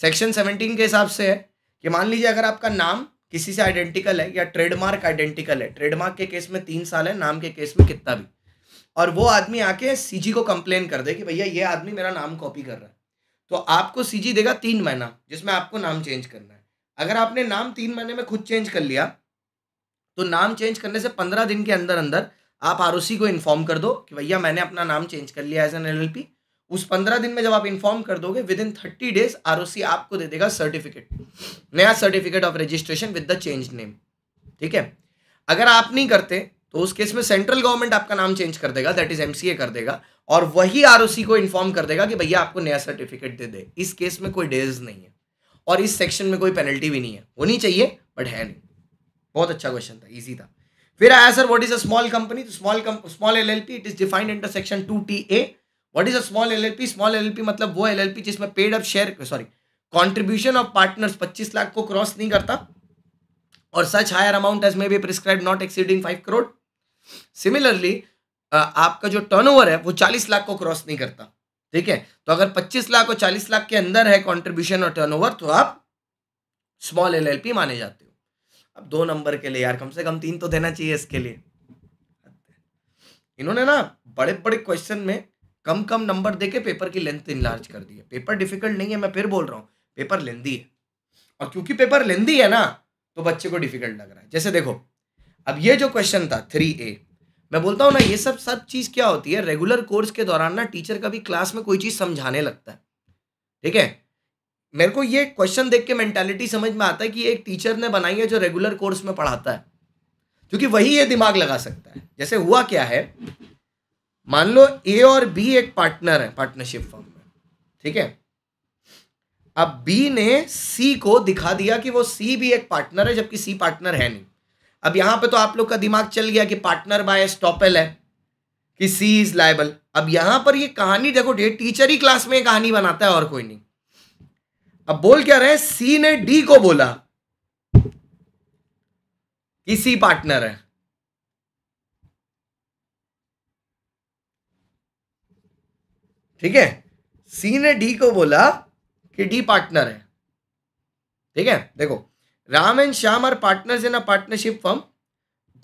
सेक्शन सेवनटीन के हिसाब से है कि मान लीजिए अगर आपका नाम किसी से आइडेंटिकल है या ट्रेडमार्क आइडेंटिकल है ट्रेडमार्क के केस में तीन साल है नाम के केस में कितना भी और वो आदमी आके सीजी को कंप्लेन कर दे कि भैया ये आदमी मेरा नाम कॉपी कर रहा है तो आपको सीजी देगा तीन महीना जिसमें आपको नाम चेंज करना है अगर आपने नाम तीन महीने में खुद चेंज कर लिया तो नाम चेंज करने से पंद्रह दिन के अंदर अंदर आप आर को इन्फॉर्म कर दो कि भैया मैंने अपना नाम चेंज कर लिया एज एन एल उस पंद्रह दिन में जब आप इन्फॉर्म कर दोगे विद इन थर्टी डेज आर आपको दे देगा सर्टिफिकेट नया certificate of registration with the change name ठीक है अगर आप नहीं करते तो उस केस में सेंट्रल गवर्नमेंट आपका नाम चेंज कर देगा दैट इज एमसीए कर देगा और वही आर को इन्फॉर्म कर देगा कि भैया आपको नया सर्टिफिकेट दे दे इस केस में कोई डेज नहीं है और इस सेक्शन में कोई पेनल्टी भी नहीं है होनी चाहिए बट है नहीं बहुत अच्छा क्वेश्चन था इजी था फिर आया sir what is a small company small small LLP it is defined under section two T A what is a small L small L मतलब वो एल जिसमें paid up share sorry contribution of partner पच्चीस लाख को cross नहीं करता और such higher amount as may be prescribe not exceeding five crore similarly आपका जो टर्नओवर है वो चालीस लाख को क्रॉस नहीं करता ठीक है तो अगर पच्चीस लाख और चालीस लाख के अंदर है कंट्रीब्यूशन और टर्नओवर तो आप स्मॉल एलएलपी माने जाते हो अब दो नंबर के लिए यार कम से कम तीन तो देना चाहिए इसके लिए इन्होंने ना बड़े बड़े क्वेश्चन में कम कम नंबर दे के पेपर की लेंथ इनलार्ज कर दी है पेपर डिफिकल्ट नहीं है मैं फिर बोल रहा हूँ पेपर लेंदी है और क्योंकि पेपर लेंदी है ना तो बच्चे को डिफिकल्ट लग रहा है जैसे देखो अब ये जो क्वेश्चन था थ्री ए मैं बोलता हूँ ना ये सब सब चीज़ क्या होती है रेगुलर कोर्स के दौरान ना टीचर का भी क्लास में कोई चीज़ समझाने लगता है ठीक है मेरे को ये क्वेश्चन देख के मेंटालिटी समझ में आता है कि एक टीचर ने बनाई है जो रेगुलर कोर्स में पढ़ाता है क्योंकि वही ये दिमाग लगा सकता है जैसे हुआ क्या है मान लो ए और बी एक पार्टनर है पार्टनरशिप फॉर्म में ठीक है अब बी ने सी को दिखा दिया कि वो सी भी एक पार्टनर है जबकि सी पार्टनर है नहीं अब यहां पे तो आप लोग का दिमाग चल गया कि पार्टनर बाय स्टॉपल है कि सी इज लाइबल अब यहां पर ये कहानी देखो टीचर ही क्लास में कहानी बनाता है और कोई नहीं अब बोल क्या रहे सी ने डी को बोला कि सी पार्टनर है ठीक है सी ने डी को बोला कि डी पार्टनर है ठीक है देखो Ram and Shyam are partners in a partnership firm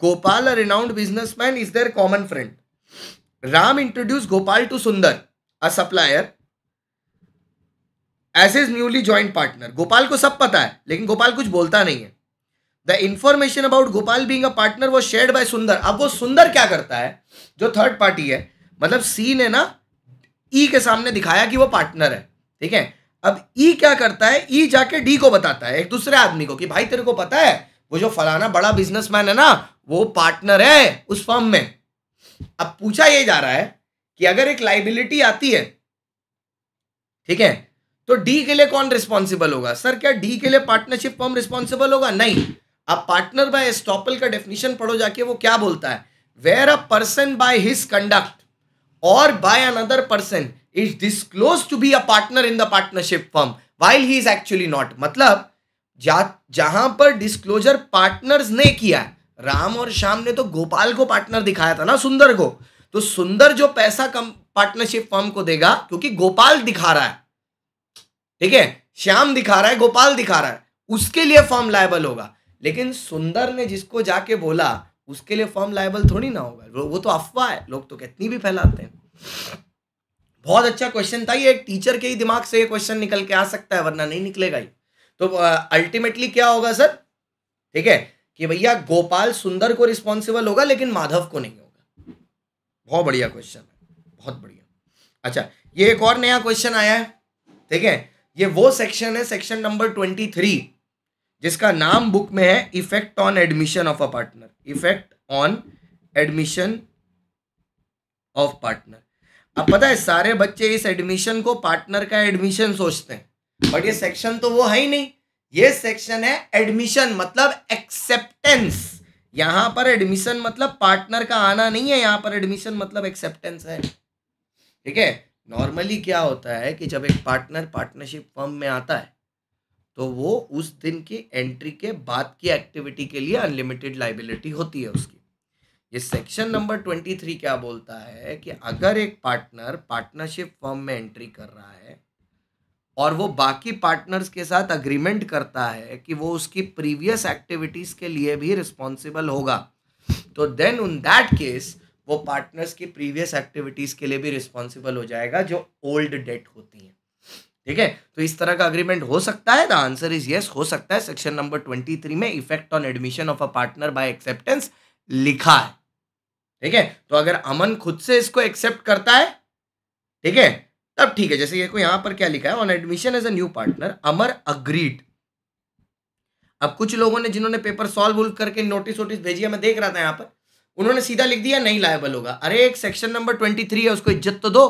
Gopal a renowned businessman is their common friend Ram introduce Gopal to Sundar a supplier as is newly joint partner Gopal को सब पता है लेकिन गोपाल कुछ बोलता नहीं है the information about Gopal being partner वो शेयर बाय सुंदर अब वो सुंदर क्या करता है जो थर्ड पार्टी है मतलब सी ने ना ई e के सामने दिखाया कि वो पार्टनर है ठीक है अब ई e क्या करता है ई e जाके डी को बताता है एक दूसरे आदमी को कि भाई तेरे को पता है वो जो फलाना बड़ा बिजनेसमैन है ना वो पार्टनर है उस फर्म में अब पूछा ये जा रहा है कि अगर एक लाइबिलिटी आती है ठीक है तो डी के लिए कौन रिस्पॉन्सिबल होगा सर क्या डी के लिए पार्टनरशिप फॉर्म रिस्पॉन्सिबल होगा नहीं आप पार्टनर बाय स्टॉपल का डेफिनेशन पढ़ो जाके वो क्या बोलता है where a person by his conduct or by another person is disclosed to be a partner in the partnership firm while he is actually not मतलब जहां पर डिस्क्लोजर पार्टनर्स ने किया राम और श्याम ने तो गोपाल को पार्टनर दिखाया था ना सुंदर को तो सुंदर जो पैसा कम पार्टनरशिप फॉर्म को देगा क्योंकि गोपाल दिखा रहा है ठीक है श्याम दिखा रहा है गोपाल दिखा रहा है उसके लिए फॉर्म लाइबल होगा लेकिन सुंदर ने जिसको जाके बोला उसके लिए फॉर्म लाइबल थोड़ी ना होगा वो तो अफवाह है लोग तो कितनी भी फैलाते हैं बहुत अच्छा क्वेश्चन था ये एक टीचर के ही दिमाग से ये क्वेश्चन निकल के आ सकता है वरना नहीं निकलेगा ही तो अल्टीमेटली क्या होगा सर ठीक है कि भैया गोपाल सुंदर को रिस्पॉन्सिबल होगा लेकिन माधव को नहीं होगा बहुत बढ़िया क्वेश्चन है बहुत बढ़िया अच्छा ये एक और नया क्वेश्चन आया है ठीक है ये वो सेक्शन है सेक्शन नंबर ट्वेंटी थ्री जिसका नाम बुक में है effect on admission of a partner effect on admission of partner अब पता है सारे बच्चे इस एडमिशन को पार्टनर का एडमिशन सोचते हैं बट ये सेक्शन तो वो है ही नहीं ये सेक्शन है एडमिशन मतलब एक्सेप्टेंस यहां पर एडमिशन मतलब पार्टनर का आना नहीं है यहां पर एडमिशन मतलब एक्सेप्टेंस है ठीक है नॉर्मली क्या होता है कि जब एक पार्टनर पार्टनरशिप फर्म में आता है तो वो उस दिन की एंट्री के बाद की एक्टिविटी के लिए अनलिमिटेड लाइबिलिटी होती है उसकी ये सेक्शन नंबर ट्वेंटी थ्री क्या बोलता है कि अगर एक पार्टनर पार्टनरशिप फर्म में एंट्री कर रहा है और वो बाकी पार्टनर्स के साथ अग्रीमेंट करता है कि वो उसकी प्रीवियस एक्टिविटीज़ के लिए भी रिस्पॉन्सिबल होगा तो देन उन दैट केस वो पार्टनर्स की प्रीवियस एक्टिविटीज़ के लिए भी रिस्पॉन्सिबल हो जाएगा जो ओल्ड डेट होती हैं ठीक है तो इस तरह का अग्रीमेंट हो सकता है द आंसर इज येस हो सकता है सेक्शन नंबर ट्वेंटी थ्री में effect on admission of a partner by acceptance लिखा है ठीक है तो अगर अमन खुद से इसको एक्सेप्ट करता है ठीक है तब ठीक है जैसे ये को यहां पर क्या लिखा है on admission as a new partner Amar agreed अब कुछ लोगों ने जिन्होंने पेपर सॉल्व करके नोटिस वोटिस भेजी है मैं देख रहा था यहां पर उन्होंने सीधा लिख दिया नहीं लायबल होगा अरे एक सेक्शन नंबर ट्वेंटी थ्री है उसको इज्जत तो दो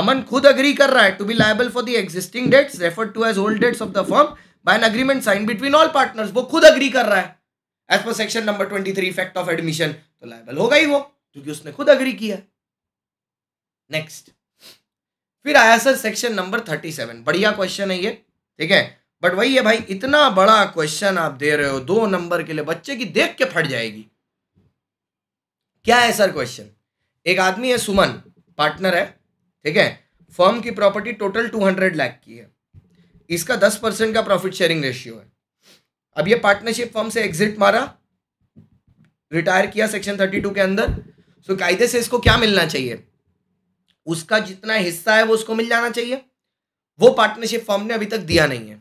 अमन खुद अग्री कर रहा है to be liable for the existing debts refer to as old debts of the firm by an agreement sign between all partners वो खुद अग्री कर रहा है as per section number twenty three fact of admission तो liable होगा ही वो क्योंकि उसने खुद अग्री किया नेक्स्ट फिर आया sir section number thirty seven बढ़िया क्वेश्चन है ये ठीक है बट वही है भाई इतना बड़ा क्वेश्चन आप दे रहे हो दो नंबर के लिए बच्चे की देख के फट जाएगी क्या है सर क्वेश्चन एक आदमी है सुमन पार्टनर है ठीक है फर्म की property total two hundred lakh की है इसका दस परसेंट का प्रॉफिट शेयरिंग रेशियो है अब ये पार्टनरशिप फर्म से एग्जिट मारा रिटायर किया सेक्शन थर्टी टू के अंदर सो कायदे से इसको क्या मिलना चाहिए उसका जितना हिस्सा है वो उसको मिल जाना चाहिए वो पार्टनरशिप फर्म ने अभी तक दिया नहीं है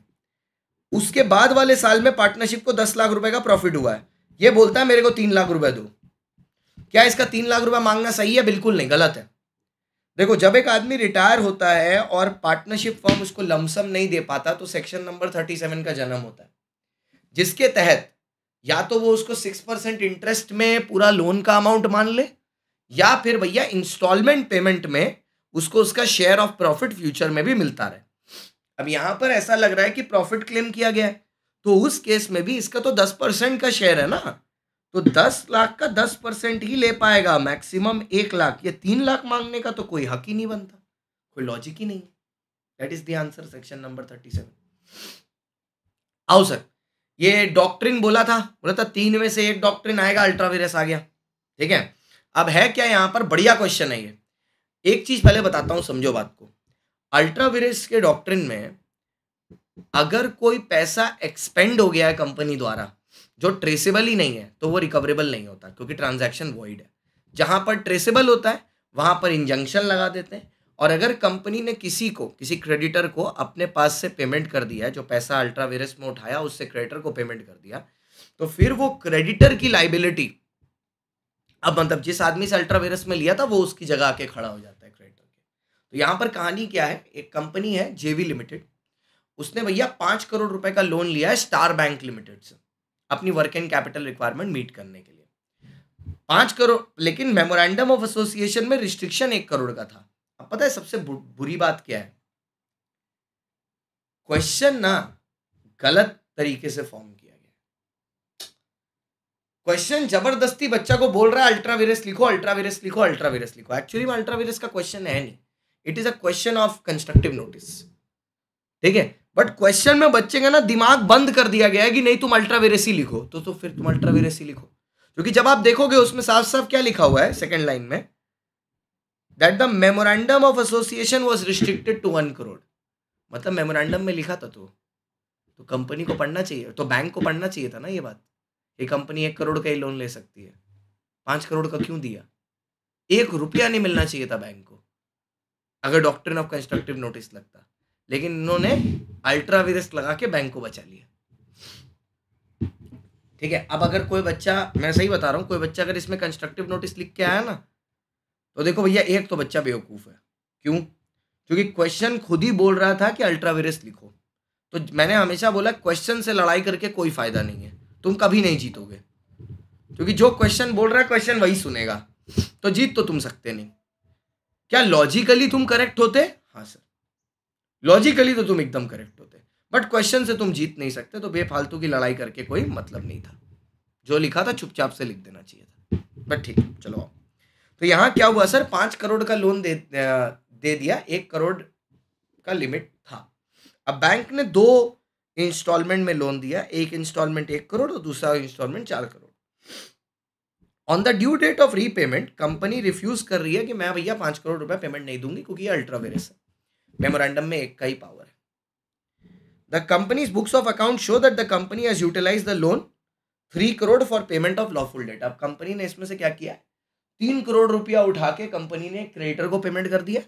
उसके बाद वाले साल में पार्टनरशिप को दस लाख रुपए का प्रॉफिट हुआ है ये बोलता है मेरे को तीन लाख रुपए दो क्या इसका तीन लाख रुपया मांगना सही है बिल्कुल नहीं गलत है देखो जब एक आदमी रिटायर होता है और पार्टनरशिप फॉर्म उसको लमसम नहीं दे पाता तो सेक्शन नंबर थर्टी सेवन का जन्म होता है जिसके तहत या तो वो उसको सिक्स परसेंट इंटरेस्ट में पूरा लोन का अमाउंट मान ले या फिर भैया इंस्टॉलमेंट पेमेंट में उसको उसका शेयर ऑफ प्रॉफिट फ्यूचर में भी मिलता रहे अब यहाँ पर ऐसा लग रहा है कि प्रॉफिट क्लेम किया गया है तो उस केस में भी इसका तो दस परसेंट का शेयर है ना तो दस लाख का दस परसेंट ही ले पाएगा मैक्सिमम एक लाख या तीन लाख मांगने का तो कोई हक ही नहीं बनता कोई लॉजिक ही नहीं that is the answer section number thirty seven आओ सर ये डॉक्ट्रिन बोला था बोला था तीन में से एक डॉक्ट्रिन आएगा अल्ट्रावेरस आ गया ठीक है अब है क्या यहाँ पर बढ़िया क्वेश्चन है ये एक चीज पहले बताता हूँ समझो बात को अल्ट्रावेरस के डॉक्ट्रिन में अगर कोई पैसा एक्सपेंड हो गया है कंपनी द्वारा जो ट्रेसेबल ही नहीं है तो वो रिकवरेबल नहीं होता क्योंकि ट्रांजैक्शन वॉइड है जहाँ पर ट्रेसेबल होता है वहाँ पर इंजंक्शन लगा देते हैं और अगर कंपनी ने किसी को किसी क्रेडिटर को अपने पास से पेमेंट कर दिया है जो पैसा अल्ट्रावेरस में उठाया उससे क्रेडिटर को पेमेंट कर दिया तो फिर वो क्रेडिटर की लाइबिलिटी अब मतलब जिस आदमी से अल्ट्रावेरस में लिया था वो उसकी जगह आके खड़ा हो जाता है क्रेडिटर के तो यहाँ पर कहानी क्या है एक कंपनी है जेवी लिमिटेड उसने भैया पाँच करोड़ रुपए का लोन लिया है स्टार बैंक लिमिटेड से अपनी work and capital requirement meet करने के लिए पाँच करोड़ लेकिन मेमोरेंडम ऑफ एसोसिएशन में रिस्ट्रिक्शन एक करोड़ का था अब पता है सबसे बुरी बात क्या है क्वेश्चन ना गलत तरीके से फॉर्म किया गया क्वेश्चन जबरदस्ती बच्चा को बोल रहा है अल्ट्रावेरस लिखो अल्ट्रावीरस लिखो अल्ट्रावेरस लिखो एक्चुअली में अल्ट्रावीरस का क्वेश्चन है नहीं it is a question of constructive notice ठीक है बट क्वेश्चन में बच्चे का ना दिमाग बंद कर दिया गया है कि नहीं तुम अल्ट्रावेरेसी लिखो तो तो फिर तुम अल्ट्रावेरेसी लिखो क्योंकि जब आप देखोगे उसमें साफ साफ क्या लिखा हुआ है सेकेंड लाइन में that the memorandum of association was restricted to one crore मतलब मेमोरेंडम में लिखा था तो तो कंपनी को पढ़ना चाहिए तो बैंक को पढ़ना चाहिए था ना ये बात ये कंपनी एक करोड़ का ही लोन ले सकती है पांच करोड़ का क्यों दिया एक रुपया नहीं मिलना चाहिए था बैंक को अगर डॉक्टर ऑफ कंस्ट्रक्टिव नोटिस लगता लेकिन इन्होंने अल्ट्रा वीरस लगा के बैंक को बचा लिया ठीक है अब अगर कोई बच्चा मैं सही बता रहा हूँ कोई बच्चा अगर इसमें कंस्ट्रक्टिव नोटिस लिख के आया ना तो देखो भैया एक तो बच्चा बेवकूफ़ है क्यों क्योंकि क्वेश्चन खुद ही बोल रहा था कि अल्ट्रा वीरस लिखो तो मैंने हमेशा बोला क्वेश्चन से लड़ाई करके कोई फ़ायदा नहीं है तुम कभी नहीं जीतोगे क्योंकि जो क्वेश्चन बोल रहा है क्वेश्चन वही सुनेगा तो जीत तो तुम सकते नहीं क्या लॉजिकली तुम करेक्ट होते हाँ सर लॉजिकली तो तुम एकदम करेक्ट होते बट क्वेश्चन से तुम जीत नहीं सकते तो बेफालतू की लड़ाई करके कोई मतलब नहीं था जो लिखा था चुपचाप से लिख देना चाहिए था बट ठीक चलो तो यहाँ क्या हुआ सर पाँच करोड़ का लोन दे दे दिया एक करोड़ का लिमिट था अब बैंक ने दो इंस्टॉलमेंट में लोन दिया एक इंस्टॉलमेंट एक करोड़ और दूसरा इंस्टॉलमेंट चार crore on the due date of repayment company refuse कर रही है कि मैं भैया पाँच करोड़ रुपया पेमेंट नहीं दूंगी क्योंकि ये अल्ट्रा वेरियस है मेमोरेंडम में एक का ही पावर है the companies books of account show that the company has utilize the loan three crore for payment of lawful debt अब कंपनी ने इसमें से क्या किया है तीन करोड़ रुपया उठा के कंपनी ने क्रेडिटर को पेमेंट कर दिया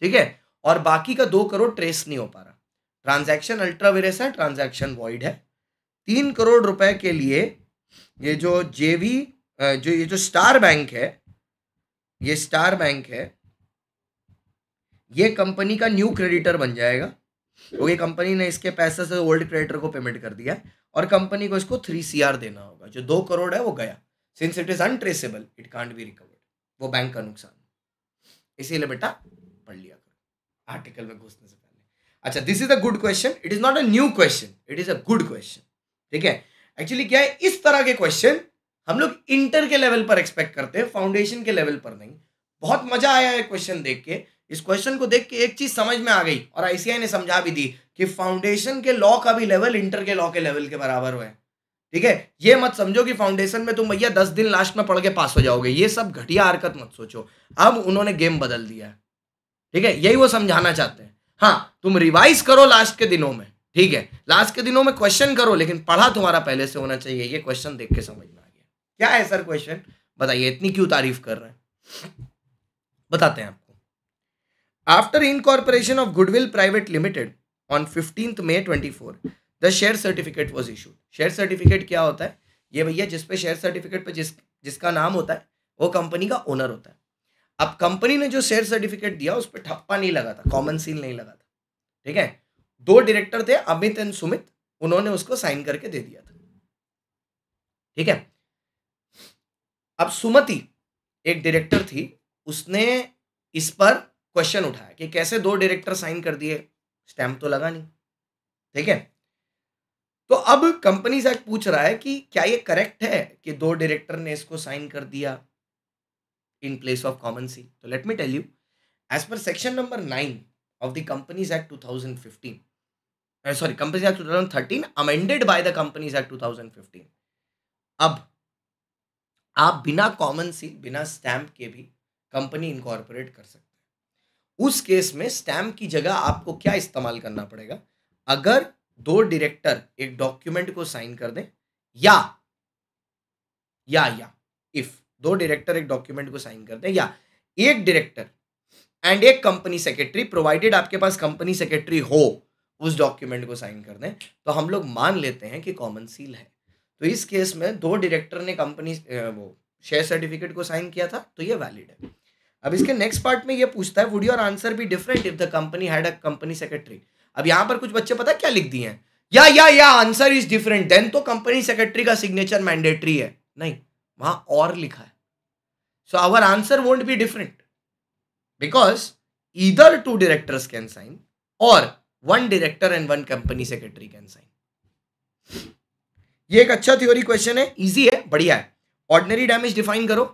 ठीक है और बाकी का दो करोड़ ट्रेस नहीं हो पा रहा ट्रांजेक्शन अल्ट्रावेरस है ट्रांजेक्शन वॉइड है तीन करोड़ रुपए के लिए ये जो जेवी जो ये जो स्टार बैंक है ये स्टार बैंक है ये कंपनी का न्यू क्रेडिटर बन जाएगा क्योंकि तो कंपनी ने इसके पैसे से ओल्ड क्रेडिटर को पेमेंट कर दिया और कंपनी को इसको थ्री सी देना होगा जो दो करोड़ है वो गया since it is untraceable it can't be recovered वो बैंक का नुकसान इसीलिए बेटा पढ़ लिया करो आर्टिकल में घुसने से पहले अच्छा this is a good question it is not a new question it is a good question ठीक है एक्चुअली क्या है इस तरह के क्वेश्चन हम लोग इंटर के लेवल पर एक्सपेक्ट करते हैं फाउंडेशन के लेवल पर नहीं बहुत मजा आया है क्वेश्चन देख के इस क्वेश्चन को देख के एक चीज समझ में आ गई और आईसीआई ने समझा भी दी कि फाउंडेशन के लॉ का भी लेवल इंटर के लॉ के लेवल के बराबर हुए ठीक है ये मत समझो कि फाउंडेशन में तुम भैया दस दिन लास्ट में पढ़ के पास हो जाओगे ये सब घटिया हरकत मत सोचो अब उन्होंने गेम बदल दिया ठीक है यही वो समझाना चाहते हैं हाँ तुम रिवाइज करो लास्ट के दिनों में ठीक है लास्ट के दिनों में क्वेश्चन करो लेकिन पढ़ा तुम्हारा पहले से होना चाहिए ये क्वेश्चन देख के समझ में आ गया क्या है सर क्वेश्चन बताइए इतनी क्यों तारीफ कर रहे हैं बताते हैं आप After incorporation of Goodwill Private Limited on 15th May 24, the share certificate was issued. Share certificate क्या होता है ये भैया जिसपे share certificate पर जिस जिसका नाम होता है वो कंपनी का ओनर होता है अब कंपनी ने जो शेयर सर्टिफिकेट दिया उस पर ठप्पा नहीं लगा था कॉमन सील नहीं लगा था ठीक है दो डायरेक्टर थे अमित एंड सुमित उन्होंने उसको साइन करके दे दिया था ठीक है अब सुमति एक डायरेक्टर थी उसने इस पर क्वेश्चन उठाया कि कैसे दो डायरेक्टर साइन कर दिए स्टैम्प तो लगा नहीं ठीक है तो अब कंपनी से पूछ रहा है कि क्या ये करेक्ट है कि दो डायरेक्टर ने इसको साइन कर दिया in place of common seal तो let me tell you as per section number nine of the companies act 2015 sorry companies act 2013 amended by the companies act 2015 अब आप बिना कॉमन सी बिना स्टैम्प के भी कंपनी इनकॉर्पोरेट कर सकते उस केस में स्टैम्प की जगह आपको क्या इस्तेमाल करना पड़ेगा अगर दो डायरेक्टर एक डॉक्यूमेंट को साइन कर दें या या या इफ दो डायरेक्टर एक डॉक्यूमेंट को साइन कर दें या एक डायरेक्टर एंड एक कंपनी सेक्रेटरी प्रोवाइडेड आपके पास कंपनी सेक्रेटरी हो उस डॉक्यूमेंट को साइन कर दें तो हम लोग मान लेते हैं कि कॉमन सील है तो इस केस में दो डायरेक्टर ने कंपनी वो शेयर सर्टिफिकेट को साइन किया था तो ये वैलिड है अब इसके नेक्स्ट पार्ट में ये पूछता है would your answer be different if the company had a company secretary अब यहाँ पर कुछ बच्चे पता क्या लिख दिए हैं या या या आंसर इज डिफरेंट देन तो कंपनी सेक्रेटरी का सिग्नेचर मैंडेटरी है नहीं वहां और लिखा है so our answer won't be different because इधर two directors can sign or one director and one company secretary can sign ये एक अच्छा थ्योरी क्वेश्चन है इजी है बढ़िया है ऑर्डनरी डैमेज डिफाइन करो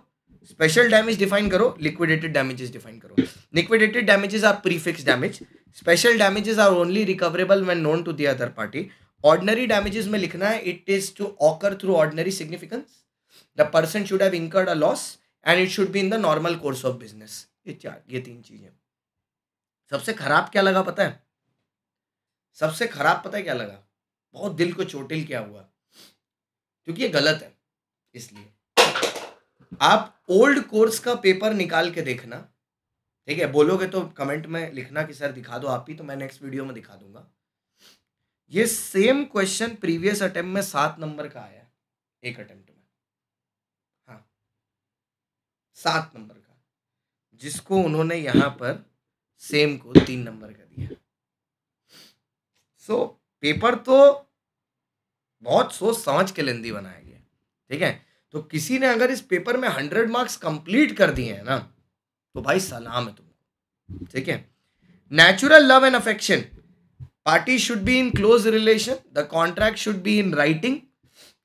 स्पेशल डैमेज डिफाइन करो लिक्विडेटेड डैमेजेस डिफाइन करो liquidated damages are prefix damage special damages are only recoverable when known to the other party ordinary damages में लिखना है it is to occur through ordinary significance the person should have incurred a loss and it should be in the normal course of business ये चार ये तीन चीजें सबसे खराब क्या लगा पता है सबसे खराब पता है क्या लगा बहुत दिल को चोटिल क्या हुआ क्योंकि ये गलत है इसलिए आप ओल्ड कोर्स का पेपर निकाल के देखना ठीक है बोलोगे तो कमेंट में लिखना कि सर दिखा दो आप ही तो मैं नेक्स्ट वीडियो में दिखा दूंगा ये सेम क्वेश्चन प्रीवियस अटेम्प्ट में सात नंबर का आया एक अटेम्प्ट में हाँ सात नंबर का जिसको उन्होंने यहां पर सेम को तीन नंबर का दिया सो so, पेपर तो बहुत सोच समझ के लेंदी बनाया गया ठीक है तो किसी ने अगर इस पेपर में हंड्रेड मार्क्स कंप्लीट कर दिए हैं ना तो भाई सलाम है तुमको ठीक है natural love and affection party should be in close relation the contract should be in writing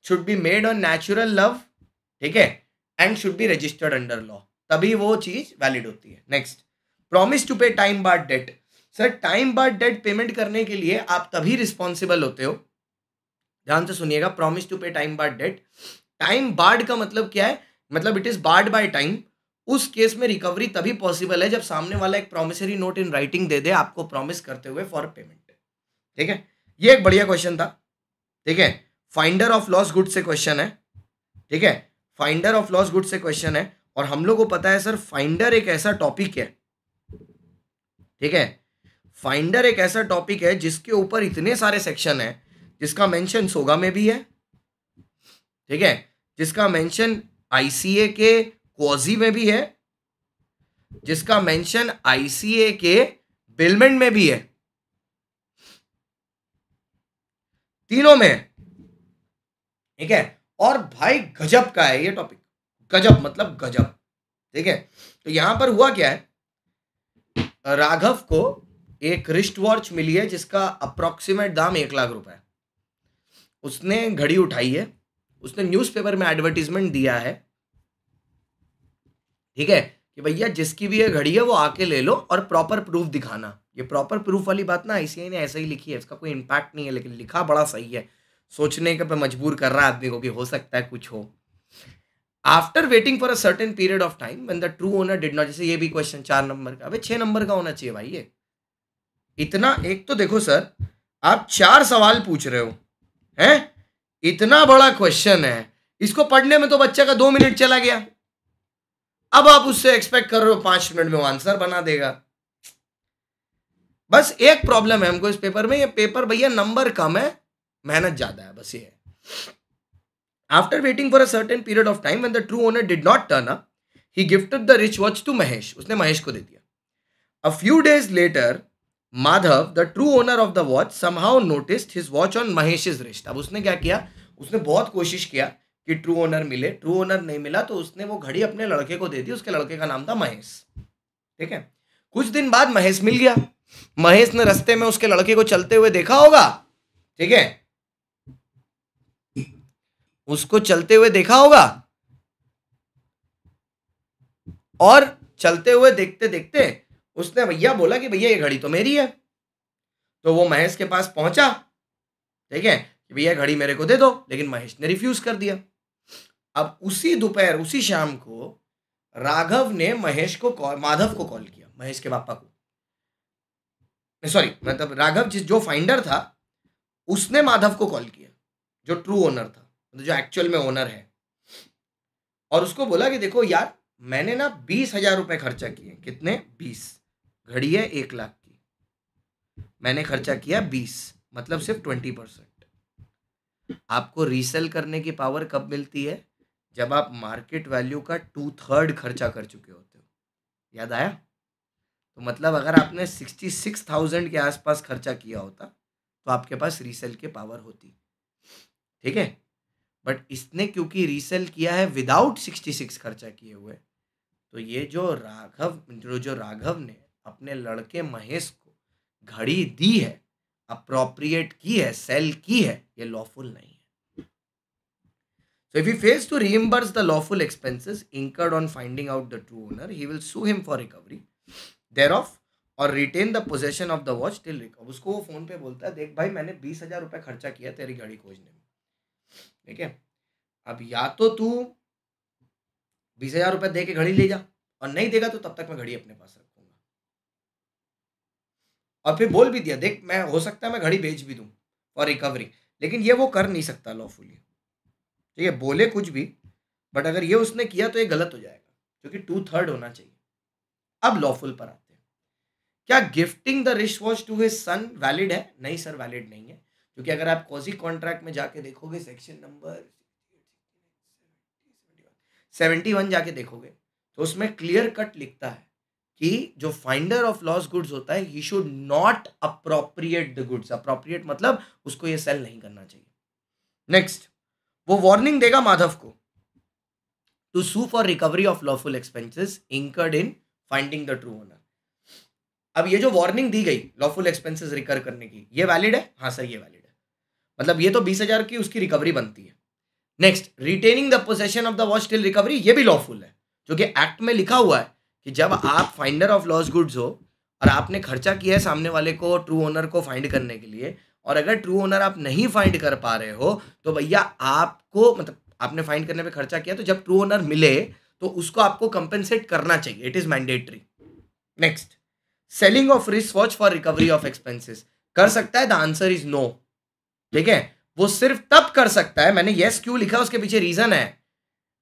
should be made on natural love ठीक है and should be registered under law तभी वो चीज वैलिड होती है next promise to pay time bar debt sir time bar debt payment करने के लिए आप तभी रिस्पॉन्सिबल होते हो ध्यान से सुनिएगा promise to pay time bar debt time barred का मतलब क्या है मतलब it is barred by time उस केस में रिकवरी तभी पॉसिबल है जब सामने वाला एक प्रोमिसरी नोट इन राइटिंग दे दे आपको प्रॉमिस करते हुए फॉर पेमेंट ठीक है ये एक बढ़िया क्वेश्चन था ठीक है फाइंडर ऑफ लॉस गुड से क्वेश्चन है ठीक है फाइंडर ऑफ लॉस गुड से क्वेश्चन है और हम लोग को पता है सर फाइंडर एक ऐसा टॉपिक है ठीक है फाइंडर एक ऐसा टॉपिक है जिसके ऊपर इतने सारे सेक्शन है जिसका मेंशन सोगा में भी है ठीक है जिसका मेंशन आईसीए के क्वाजी में भी है जिसका मेंशन आईसीए के बिलमेंट में भी है तीनों में ठीक है और भाई गजब का है ये टॉपिक गजब मतलब गजब ठीक है तो यहां पर हुआ क्या है राघव को एक रिस्ट वॉच मिली है जिसका अप्रोक्सीमेट दाम एक लाख रुपए उसने घड़ी उठाई है उसने न्यूज़पेपर में एडवर्टीजमेंट दिया है ठीक है कि भैया जिसकी भी ये घड़ी है वो आके ले लो और प्रॉपर प्रूफ दिखाना ये प्रॉपर प्रूफ वाली बात ना ऐसी ने ऐसा ही लिखी है इसका कोई इम्पैक्ट नहीं है लेकिन लिखा बड़ा सही है सोचने के पे मजबूर कर रहा है आदमी को कि हो सकता है कुछ हो after waiting for a certain period of time when the true owner did not जैसे ये भी क्वेश्चन चार नंबर का अबे छः नंबर का होना चाहिए भाई ये इतना एक तो देखो सर आप चार सवाल पूछ रहे हो हैं इतना बड़ा क्वेश्चन है इसको पढ़ने में तो बच्चे का दो मिनट चला गया अब आप उससे एक्सपेक्ट कर रहे हो पांच मिनट में वो आंसर बना देगा बस एक प्रॉब्लम है हमको इस पेपर में ये पेपर भैया नंबर कम है मेहनत ज्यादा है बस ये है after waiting for a certain period of time when the true owner did not turn up he gifted the rich watch to Mahesh उसने महेश को दे दिया a few days later Madhav the true owner of the watch somehow noticed his watch on Mahesh's wrist अब उसने क्या किया उसने बहुत कोशिश किया कि ट्रू ओनर मिले ट्रू ओनर नहीं मिला तो उसने वो घड़ी अपने लड़के को दे दी उसके लड़के का नाम था महेश ठीक है कुछ दिन बाद महेश मिल गया महेश ने रस्ते में उसके लड़के को चलते हुए देखा होगा ठीक है उसको चलते हुए देखा होगा और चलते हुए देखते देखते उसने भैया बोला कि भैया ये घड़ी तो मेरी है तो वो महेश के पास पहुंचा ठीक है कि भैया घड़ी मेरे को दे दो लेकिन महेश ने रिफ्यूज कर दिया अब उसी दोपहर उसी शाम को राघव ने महेश को कॉल माधव को कॉल किया महेश के पापा को सॉरी मतलब राघव जिस जो फाइंडर था उसने माधव को कॉल किया जो ट्रू ओनर था मतलब जो एक्चुअल में ओनर है और उसको बोला कि देखो यार मैंने ना बीस हजार रुपये खर्चा किए कितने बीस घड़ी है एक लाख की मैंने खर्चा किया बीस मतलब सिर्फ ट्वेंटी परसेंट आपको रीसेल करने की पावर कब मिलती है जब आप मार्केट वैल्यू का टू थर्ड खर्चा कर चुके होते हो याद आया तो मतलब अगर आपने सिक्सटी सिक्स थाउजेंड के आसपास खर्चा किया होता तो आपके पास रीसेल के पावर होती ठीक है बट इसने क्योंकि रीसेल किया है विदाउट सिक्सटी सिक्स खर्चा किए हुए तो ये जो राघव जो जो राघव ने अपने लड़के महेश को घड़ी दी है अप्रोप्रिएट की है सेल की है ये लॉफुल नहीं है so if you face to reimburse the lawful expenses incurred on finding out the true owner he will sue him for recovery thereof और retain the possession of the watch till recover उसको वो phone पे बोलता है देख भाई मैंने बीस हजार रुपये खर्चा किया तेरी घड़ी खोजने में ठीक है अब या तो तू बीस हजार रुपये दे के घड़ी ले जा और नहीं देगा तो तब तक मैं घड़ी अपने पास और फिर बोल भी दिया देख मैं हो सकता है मैं घड़ी बेच भी दूँ फॉर रिकवरी लेकिन ये वो कर नहीं सकता लॉफुली ठीक है बोले कुछ भी बट अगर ये उसने किया तो ये गलत हो जाएगा क्योंकि टू थर्ड होना चाहिए अब लॉफुल पर आते हैं क्या gifting the rich watch to his son valid है नहीं सर वैलिड नहीं है क्योंकि अगर आप कॉजी कॉन्ट्रैक्ट में जाके देखोगे सेक्शन नंबर सेवेंटी वन जाके देखोगे तो उसमें क्लियर कट लिखता है कि जो फाइंडर ऑफ लॉस गुड्स होता है he should not appropriate the goods appropriate मतलब उसको ये सेल नहीं करना चाहिए नेक्स्ट वो वार्निंग देगा माधव को to sue for recovery of lawful expenses incurred in finding the true owner अब ये जो वार्निंग दी गई लॉफुल एक्सपेंसेस रिकर करने की ये वैलिड है हाँ सर ये वैलिड है मतलब ये तो बीस हजार की उसकी रिकवरी बनती है next retaining the possession of the watch till recovery ये भी लॉफुल है जो कि एक्ट में लिखा हुआ है कि जब आप फाइंडर ऑफ लॉस गुड्स हो और आपने खर्चा किया है सामने वाले को ट्रू ओनर को फाइंड करने के लिए और अगर ट्रू ओनर आप नहीं फाइंड कर पा रहे हो तो भैया आपको मतलब आपने फाइंड करने पे खर्चा किया तो जब ट्रू ओनर मिले तो उसको आपको कंपेंसेट करना चाहिए it is mandatory next selling of risk watch for recovery of expenses कर सकता है द आंसर इज नो ठीक है वो सिर्फ तब कर सकता है मैंने यस yes क्यों लिखा उसके पीछे रीजन है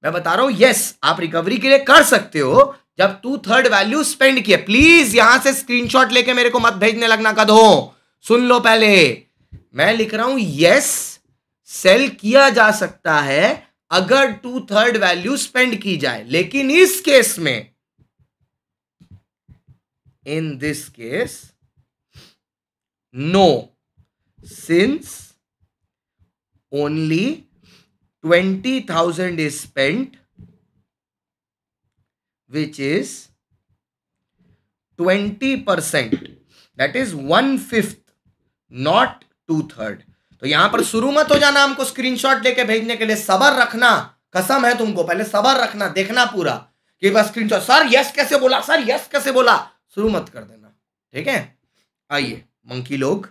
मैं बता रहा हूं यस yes, आप रिकवरी के लिए कर सकते हो जब टू थर्ड वैल्यू स्पेंड किया प्लीज यहां से स्क्रीनशॉट लेके मेरे को मत भेजने लगना दो सुन लो पहले मैं लिख रहा हूं यस सेल किया जा सकता है अगर टू थर्ड वैल्यू स्पेंड की जाए लेकिन इस केस में in this case no since only twenty thousand is spent which is 20%. That is one fifth, not two third. तो यहां पर शुरू मत हो जाना हमको स्क्रीनशॉट लेके भेजने के लिए सबर रखना कसम है तुमको पहले सबर रखना देखना पूरा कि बस स्क्रीनशॉट सर यस कैसे बोला सर यस कैसे बोला शुरू मत कर देना ठीक है आइए monkey log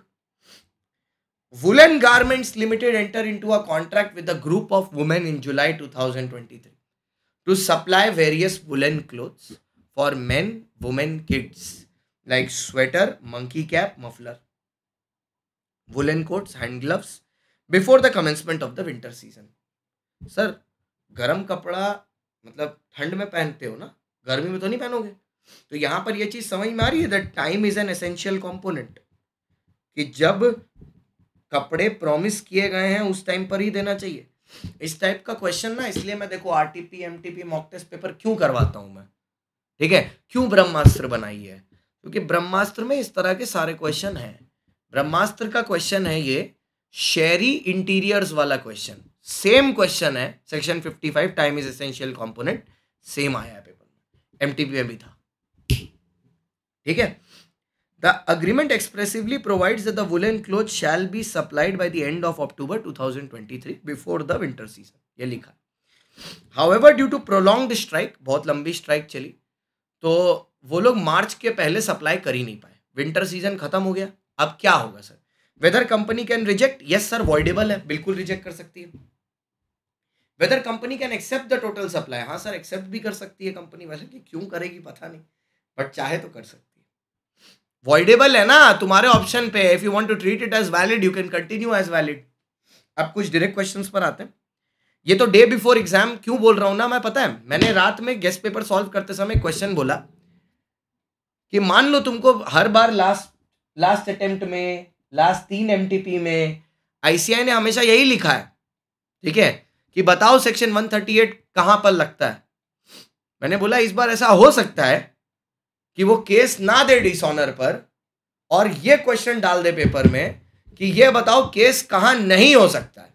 woollen garments limited enter into a contract with a group of women in July 2023 to supply various woolen clothes for men, women, kids like sweater, monkey cap, muffler, woolen coats, hand gloves before the commencement of the winter season. Sir गरम कपड़ा मतलब ठंड में पहनते हो ना गर्मी में तो नहीं पहनोगे तो यहाँ पर यह चीज़ समझ में आ रही है that time is an essential component कि जब कपड़े प्रॉमिस किए गए हैं उस टाइम पर ही देना चाहिए इस टाइप का क्वेश्चन ना इसलिए मैं देखो R T P M T P mock test paper क्यों करवाता हूँ मैं ठीक है क्यों ब्रह्मास्त्र बनाई है क्योंकि ब्रह्मास्त्र में इस तरह के सारे क्वेश्चन हैं ब्रह्मास्त्र का क्वेश्चन है ये शेरी इंटीरियर्स वाला क्वेश्चन सेम क्वेश्चन है section fifty five time is essential component same आया है पेपर में एमटीपी में भी था ठीक है The agreement expressively provides that the woolen clothes shall be supplied by the end of October 2023 before the winter season. ये लिखा however due to prolong strike बहुत लंबी स्ट्राइक चली तो वो लोग मार्च के पहले सप्लाई कर ही नहीं पाए विंटर सीजन खत्म हो गया अब क्या होगा sir whether company can reject yes sir voidable है बिल्कुल रिजेक्ट कर सकती है whether company can accept the total supply हाँ सर एक्सेप्ट भी कर सकती है कंपनी वैसे कि क्यों करेगी पता नहीं बट चाहे तो कर सकती वॉइडेबल है ना तुम्हारे ऑप्शन पे if you want to treat it as valid you can continue as valid अब कुछ डायरेक्ट क्वेश्चन पर आते हैं ये तो डे बिफोर एग्जाम क्यों बोल रहा हूं ना मैं पता है मैंने रात में गेस्ट पेपर सॉल्व करते समय क्वेश्चन बोला कि मान लो तुमको हर बार लास्ट लास्ट अटेम्प्ट में लास्ट तीन एम में आईसीआई ने हमेशा यही लिखा है ठीक है कि बताओ सेक्शन 138 कहां पर लगता है मैंने बोला इस बार ऐसा हो सकता है कि वो केस ना दे डिसऑनर पर और ये क्वेश्चन डाल दे पेपर में कि ये बताओ केस कहां नहीं हो सकता है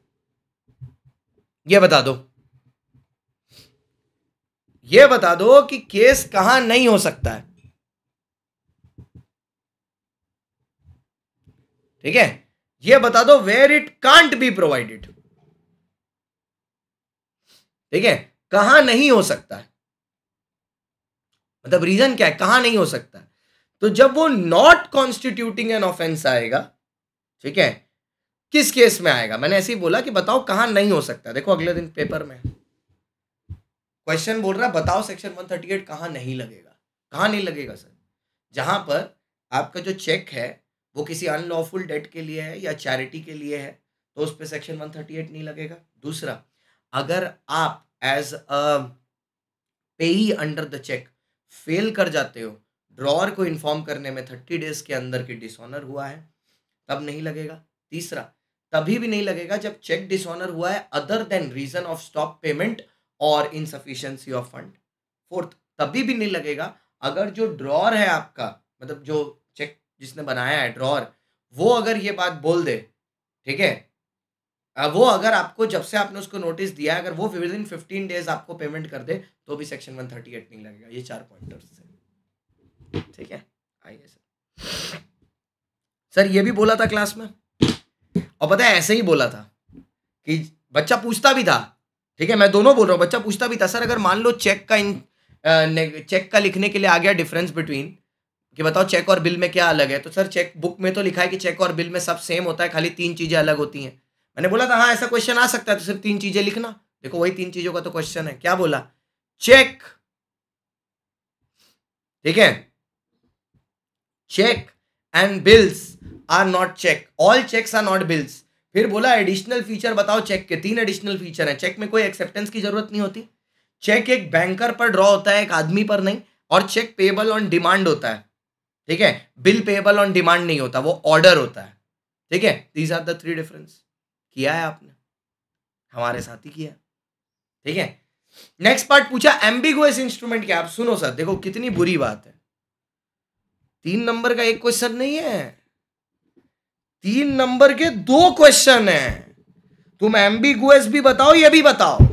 ये बता दो ये बता दो कि केस कहां नहीं हो सकता है ठीक है ये बता दो where it can't be provided ठीक है कहां नहीं हो सकता है मतलब रीजन क्या है कहा नहीं हो सकता तो जब वो नॉट कॉन्स्टिट्यूटिंग एन ऑफेंस आएगा ठीक है किस केस में आएगा मैंने ऐसे ही बोला कि बताओ कहां नहीं हो सकता देखो अगले दिन पेपर में क्वेश्चन बोल रहा है बताओ सेक्शन 138 कहां नहीं लगेगा कहां नहीं लगेगा सर जहां पर आपका जो चेक है वो किसी अनलॉफुल डेट के लिए है या चैरिटी के लिए है तो उस पर सेक्शन 138 नहीं लगेगा दूसरा अगर आप एज अ पेई अंडर द चेक फेल कर जाते हो ड्रॉअर को इन्फॉर्म करने में थर्टी डेज के अंदर की डिसऑनर हुआ है तब नहीं लगेगा तीसरा तभी भी नहीं लगेगा जब चेक डिसऑनर हुआ है other than reason of stop payment और इनसफिशेंसी ऑफ फंड फोर्थ तभी भी नहीं लगेगा अगर जो ड्रॉर है आपका मतलब जो चेक जिसने बनाया है ड्रॉर वो अगर ये बात बोल दे ठीक है वो अगर आपको जब से आपने उसको नोटिस दिया अगर वो विद इन फिफ्टीन डेज आपको पेमेंट कर दे तो भी सेक्शन वन थर्टी एट नहीं लगेगा ये चार पॉइंटर्स ठीक है आइए सर सर ये भी बोला था क्लास में और पता है ऐसे ही बोला था कि बच्चा पूछता भी था ठीक है मैं दोनों बोल रहा हूँ बच्चा पूछता भी था सर अगर मान लो चेक का इन चेक का लिखने के लिए आ गया डिफरेंस बिटवीन कि बताओ चेक और बिल में क्या अलग है तो सर चेक बुक में तो लिखा है कि चेक और बिल में सब सेम होता है खाली तीन चीज़ें अलग होती हैं मैंने बोला था हाँ ऐसा क्वेश्चन आ सकता है तो सिर्फ तीन चीजें लिखना देखो वही तीन चीजों का तो क्वेश्चन है क्या बोला चेक ठीक है cheque and bills are not cheque all cheques are not bills फिर बोला एडिशनल फीचर बताओ चेक के तीन एडिशनल फीचर है चेक में कोई एक्सेप्टेंस की जरूरत नहीं होती चेक एक बैंकर पर ड्रॉ होता है एक आदमी पर नहीं और चेक पेबल ऑन डिमांड होता है ठीक है बिल पेबल ऑन डिमांड नहीं होता वो ऑर्डर होता है ठीक है these are the three difference किया है आपने हमारे साथ ही किया ठीक है नेक्स्ट पार्ट पूछा एम्बिगुअस इंस्ट्रूमेंट क्या आप सुनो सर देखो कितनी बुरी बात है तीन नंबर का एक क्वेश्चन नहीं है तीन नंबर के दो क्वेश्चन है तुम एम्बिगुअस भी बताओ ये भी बताओ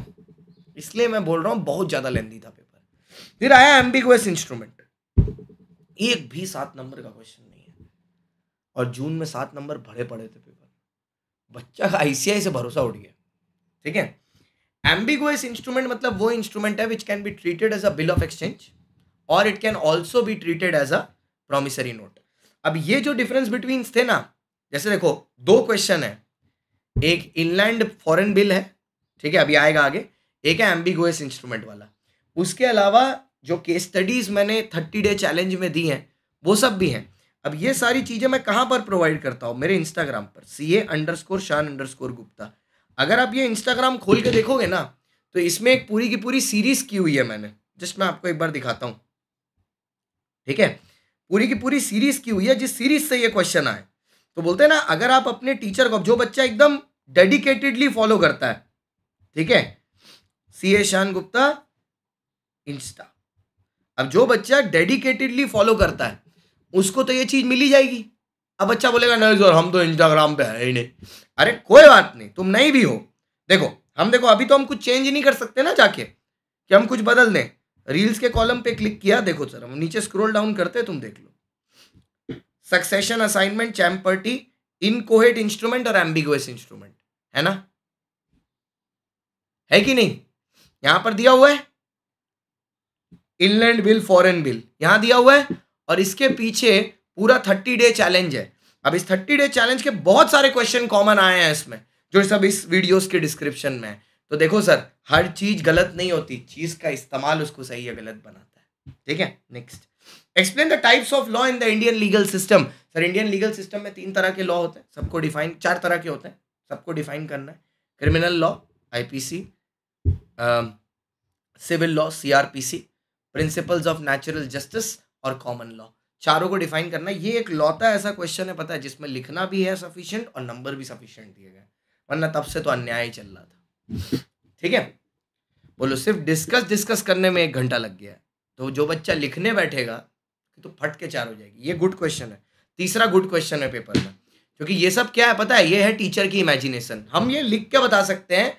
इसलिए मैं बोल रहा हूं बहुत ज्यादा लेंदी था पेपर फिर आया एम्बिगुअस इंस्ट्रूमेंट एक भी सात नंबर का क्वेश्चन नहीं है और जून में सात नंबर भरे पड़े थे बच्चा का आईसीआई से भरोसा उठ गया ठीक है एम्बिगुअस इंस्ट्रूमेंट मतलब वो इंस्ट्रूमेंट है which can be treated as a bill of exchange और it can also be treated as a promissory note अब ये जो डिफरेंस बिटवीन थे ना जैसे देखो दो क्वेश्चन है एक इनलैंड फॉरेन बिल है ठीक है अभी आएगा आगे एक है एम्बिगुअस इंस्ट्रूमेंट वाला उसके अलावा जो केस स्टडीज मैंने थर्टी डे चैलेंज में दी हैं वो सब भी हैं अब ये सारी चीज़ें मैं कहाँ पर प्रोवाइड करता हूँ मेरे इंस्टाग्राम पर C A underscore Shaan underscore Gupta अगर आप ये इंस्टाग्राम खोल के देखोगे ना तो इसमें एक पूरी की पूरी सीरीज़ की हुई है मैंने जस्ट मैं आपको एक बार दिखाता हूँ ठीक है पूरी की पूरी सीरीज़ की हुई है जिस सीरीज़ से ये क्वेश्चन आए तो बोलते हैं ना अगर आप अपने टीचर को जो बच्चा एकदम डेडिकेटेडली फॉलो करता है ठीक है सी ए शान गुप्ता इंस्टा अब जो बच्चा डेडिकेटेडली फॉलो करता है उसको तो ये चीज़ मिली जाएगी अब बच्चा बोलेगा नहीं सर हम तो इंस्टाग्राम पे है ही नहीं अरे कोई बात नहीं तुम नहीं भी हो देखो हम देखो अभी तो हम कुछ चेंज नहीं कर सकते ना जाके कि हम कुछ बदल दें रील्स के कॉलम पे क्लिक किया देखो सर हम नीचे स्क्रोल डाउन करते तुम देख लो succession assignment champerty inchoate instrument और एम्बिगुअस इंस्ट्रूमेंट है ना है कि नहीं यहां पर दिया हुआ है इनलैंड बिल फॉरेन बिल यहां दिया हुआ है और इसके पीछे पूरा थर्टी डे चैलेंज है अब इस थर्टी डे चैलेंज के बहुत सारे क्वेश्चन कॉमन आए हैं इसमें जो सब इस वीडियोस के डिस्क्रिप्शन में है तो देखो सर हर चीज गलत नहीं होती चीज का इस्तेमाल उसको सही या गलत बनाता है ठीक है next explain the types of law in the Indian legal system sir Indian legal system में तीन तरह के लॉ होते हैं सबको डिफाइन चार तरह के होते हैं सबको डिफाइन करना है criminal law IPC civil law CrPC principles of natural justice और कॉमन लॉ चारों को डिफाइन करना ये एक लौता ऐसा क्वेश्चन है पता है जिसमें लिखना भी है सफिशियंट और नंबर भी सफिशियंट दिए गए वरना तब से तो अन्याय ही चल रहा था ठीक है बोलो सिर्फ डिस्कस डिस्कस करने में एक घंटा लग गया तो जो बच्चा लिखने बैठेगा तो फट के चार हो जाएगी ये गुड क्वेश्चन है तीसरा गुड क्वेश्चन है पेपर में क्योंकि ये सब क्या है पता है ये है टीचर की इमेजिनेशन हम ये लिख के बता सकते हैं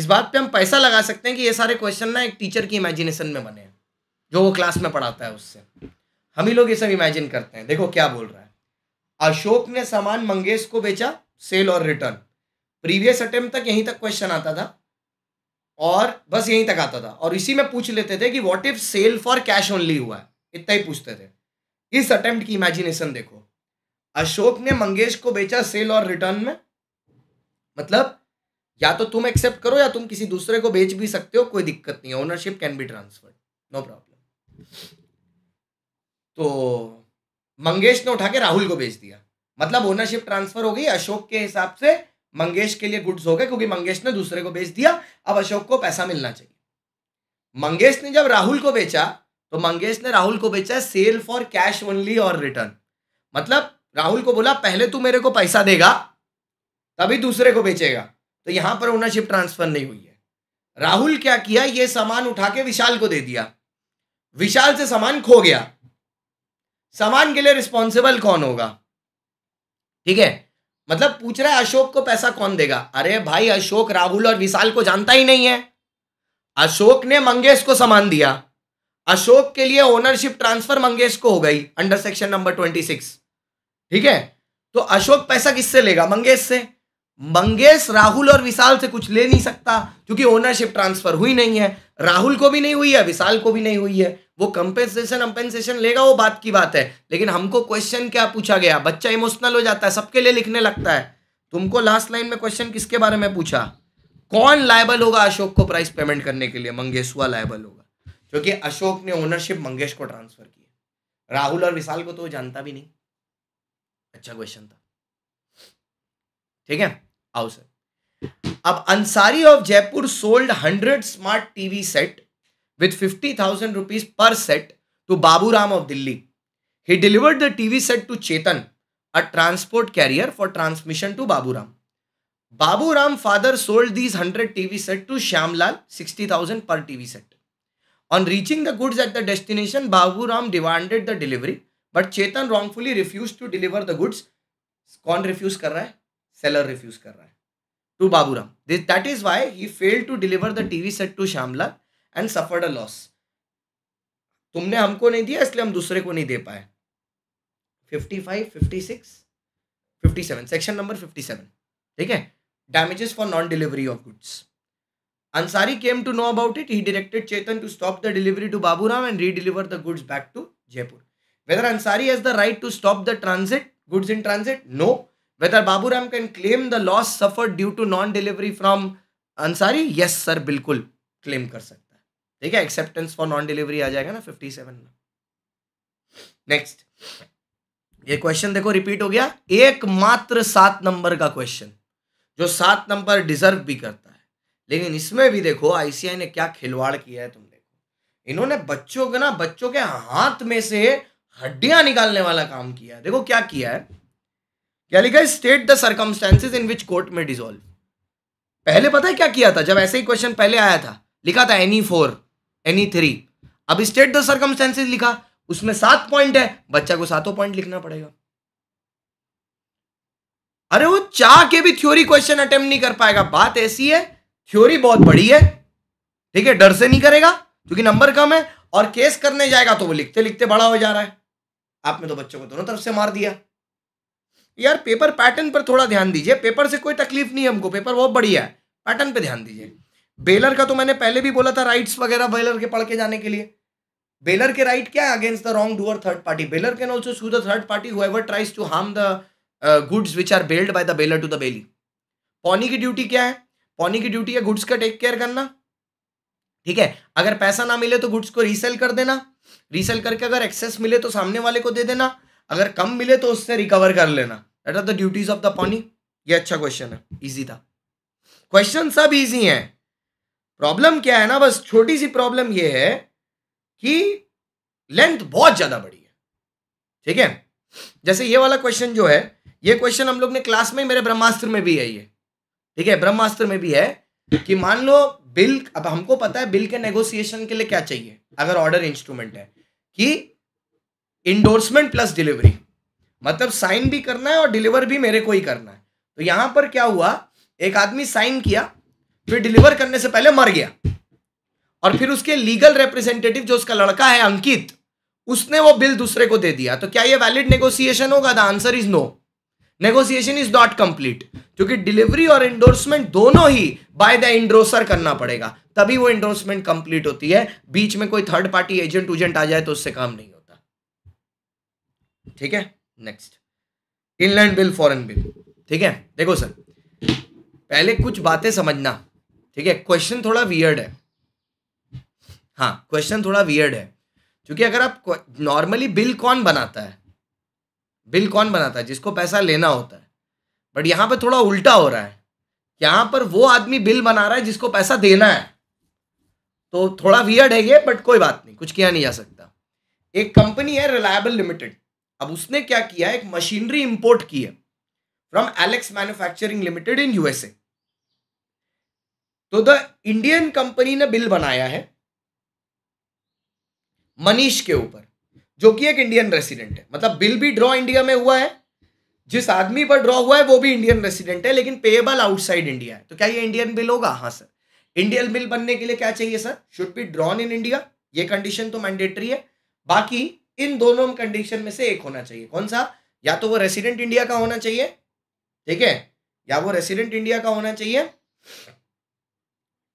इस बात पे हम पैसा लगा सकते हैं कि ये सारे क्वेश्चन ना एक टीचर की इमेजिनेशन में बने हैं जो वो क्लास में पढ़ाता है उससे हम ही लोग ये सब इमेजिन करते हैं देखो क्या बोल रहा है अशोक ने सामान मंगेश को बेचा सेल और रिटर्न प्रीवियस अटेम्प्ट तक यहीं तक क्वेश्चन आता था और बस यहीं तक आता था और इसी में पूछ लेते थे कि what if sale for cash only हुआ है इतना ही पूछते थे इस अटेम्प्ट की इमेजिनेशन देखो अशोक ने मंगेश को बेचा सेल और रिटर्न में मतलब या तो तुम एक्सेप्ट करो या तुम किसी दूसरे को बेच भी सकते हो कोई दिक्कत नहीं है ownership can be transferred no problem तो मंगेश ने उठा के राहुल को बेच दिया मतलब ओनरशिप ट्रांसफर हो गई अशोक के हिसाब से मंगेश के लिए गुड्स हो गए क्योंकि मंगेश ने दूसरे को बेच दिया अब अशोक को पैसा मिलना चाहिए मंगेश ने जब राहुल को बेचा तो मंगेश ने राहुल को बेचा सेल फॉर कैश ओनली और रिटर्न मतलब राहुल को बोला पहले तू मेरे को पैसा देगा तभी दूसरे को बेचेगा तो यहां पर ओनरशिप ट्रांसफर नहीं हुई है राहुल क्या किया ये सामान उठा के विशाल को दे दिया विशाल से सामान खो गया सामान के लिए रिस्पॉन्सिबल कौन होगा ठीक है मतलब पूछ रहा है अशोक को पैसा कौन देगा अरे भाई अशोक राहुल और विशाल को जानता ही नहीं है अशोक ने मंगेश को सामान दिया अशोक के लिए ओनरशिप ट्रांसफर मंगेश को हो गई under section number twenty six ठीक है तो अशोक पैसा किससे लेगा मंगेश से मंगेश राहुल और विशाल से कुछ ले नहीं सकता क्योंकि ओनरशिप ट्रांसफर हुई नहीं है राहुल को भी नहीं हुई है विशाल को भी नहीं हुई है वो कंपेंसेशन अम्पेंसेशन लेगा वो बात की बात है लेकिन हमको क्वेश्चन क्या पूछा गया बच्चा इमोशनल हो जाता है सबके लिए लिखने लगता है तुमको लास्ट लाइन में क्वेश्चन किसके बारे में पूछा कौन लायबल होगा अशोक को प्राइस पेमेंट करने के लिए मंगेश हुआ लायबल होगा क्योंकि अशोक ने ओनरशिप मंगेश को ट्रांसफर की राहुल और विशाल को तो वो जानता भी नहीं अच्छा क्वेश्चन था ठीक है आओ सर अब Ansari of Jaipur sold hundred smart TV set with fifty thousand rupees per set to Babu Ram of Delhi he delivered the TV set to Chetan a transport carrier for transmission to Babu Ram Babu Ram further sold these hundred TV set to Shyamlal sixty thousand per TV set on reaching the goods at the destination Babu Ram demanded the delivery but Chetan wrongfully refuse to deliver the goods कौन refuse कर रहा है seller refuse कर रहा है to Baburam. This, that is why he failed to deliver the TV set to Shamla and suffered a loss. तुमने हमको नहीं दिया इसलिए हम दूसरे को नहीं दे पाए 55, 56, 57 सेक्शन नंबर 57 ठीक है damages for non delivery of goods. Ansari came to know about it. He directed Chetan to stop the delivery to Baburam and redeliver the goods back to Jaipur. Whether Ansari has the right to stop the transit goods in transit? No. whether baburam can claim the loss suffered due to non delivery from ansari yes sir बिल्कुल claim कर सकता है ठीक है acceptance for non delivery आ जाएगा ना 57 में नेक्स्ट ये क्वेश्चन देखो रिपीट हो गया एकमात्र सात नंबर का क्वेश्चन जो सात नंबर डिजर्व भी करता है लेकिन इसमें भी देखो आईसीआई ने क्या खिलवाड़ किया है तुम देखो इन्होंने बच्चों के ना बच्चों के हाथ में से हड्डियां निकालने वाला काम किया है देखो क्या किया है क्या लिखा है state the circumstances in which court में डिजोल्व पहले पता है क्या किया था जब ऐसे ही क्वेश्चन पहले आया था लिखा था एनी फोर एनी थ्री अब स्टेट द सर्कमस्टेंसेज लिखा उसमें सात पॉइंट है बच्चा को सातों पॉइंट लिखना पड़ेगा अरे वो चाह के भी थ्योरी क्वेश्चन अटेम्प नहीं कर पाएगा बात ऐसी है थ्योरी बहुत बड़ी है ठीक है डर से नहीं करेगा क्योंकि नंबर कम है और केस करने जाएगा तो वो लिखते लिखते बड़ा हो जा रहा है आपने तो बच्चों को दोनों तरफ से मार दिया यार पेपर पैटर्न पर थोड़ा ध्यान दीजिए पेपर से कोई तकलीफ नहीं हमको पेपर बहुत बढ़िया है पैटर्न पर ध्यान दीजिए बेलर का तो मैंने पहले भी बोला था राइट्स वगैरह बेलर के पढ़ के जाने के लिए बेलर के राइट क्या है against the wrongdoer third party bailor can also sue the third party whoever tries to harm the goods which are bailed by the bailor to the bailee pawnee की ड्यूटी क्या है पौनी की duty है goods का take care करना ठीक है अगर पैसा ना मिले तो गुड्स को रीसेल कर देना रीसेल करके अगर एक्सेस मिले तो सामने वाले को दे देना अगर कम मिले तो उससे रिकवर कर लेना that are the duties of the pawnee ये अच्छा क्वेश्चन है इजी था क्वेश्चन सब इजी है प्रॉब्लम क्या है ना बस छोटी सी प्रॉब्लम ये है कि लेंथ बहुत ज्यादा बड़ी है ठीक है जैसे ये वाला क्वेश्चन जो है ये क्वेश्चन हम लोग ने क्लास में मेरे ब्रह्मास्त्र में भी है ये ठीक है ब्रह्मास्त्र में भी है कि मान लो बिल अब हमको पता है बिल के नेगोशिएशन के लिए क्या चाहिए अगर ऑर्डर इंस्ट्रूमेंट है कि इंडोर्समेंट प्लस डिलीवरी मतलब साइन भी करना है और डिलीवर भी मेरे को ही करना है तो यहां पर क्या हुआ एक आदमी साइन किया फिर डिलीवर करने से पहले मर गया और फिर उसके लीगल रिप्रेजेंटेटिव जो उसका लड़का है अंकित उसने वो बिल दूसरे को दे दिया तो क्या ये वैलिड नेगोशिएशन होगा the answer is no negotiation is not complete क्योंकि डिलीवरी और इंडोर्समेंट दोनों ही बाय द इंडोसर करना पड़ेगा तभी वो इंडोर्समेंट कंप्लीट होती है बीच में कोई थर्ड पार्टी एजेंट उजेंट आ जाए तो उससे काम नहीं होता ठीक है next inland bill foreign bill ठीक है देखो सर पहले कुछ बातें समझना ठीक है क्वेश्चन थोड़ा वियर्ड है हाँ क्वेश्चन थोड़ा वियर्ड है क्योंकि अगर आप नॉर्मली बिल कौन बनाता है बिल कौन बनाता है जिसको पैसा लेना होता है बट यहां पर थोड़ा उल्टा हो रहा है यहां पर वो आदमी बिल बना रहा है जिसको पैसा देना है तो थोड़ा वियर्ड है ये बट कोई बात नहीं कुछ किया नहीं जा सकता एक कंपनी है रिलायबल लिमिटेड अब उसने क्या किया एक मशीनरी इंपोर्ट की है from Alex manufacturing limited in USA तो द इंडियन कंपनी ने बिल बनाया है मनीष के ऊपर जो कि एक इंडियन रेसिडेंट है मतलब बिल भी ड्रॉ इंडिया में हुआ है जिस आदमी पर ड्रॉ हुआ है वो भी इंडियन रेसिडेंट है लेकिन पेएबल आउटसाइड इंडिया है तो क्या ये इंडियन बिल होगा हाँ सर इंडियन बिल बनने के लिए क्या चाहिए sir should be drawn in India ये कंडीशन तो मैंडेटरी है बाकी इन दोनों कंडीशन में से एक होना चाहिए कौन सा या तो वो रेसिडेंट इंडिया का होना चाहिए ठीक है या वो रेसिडेंट इंडिया का होना चाहिए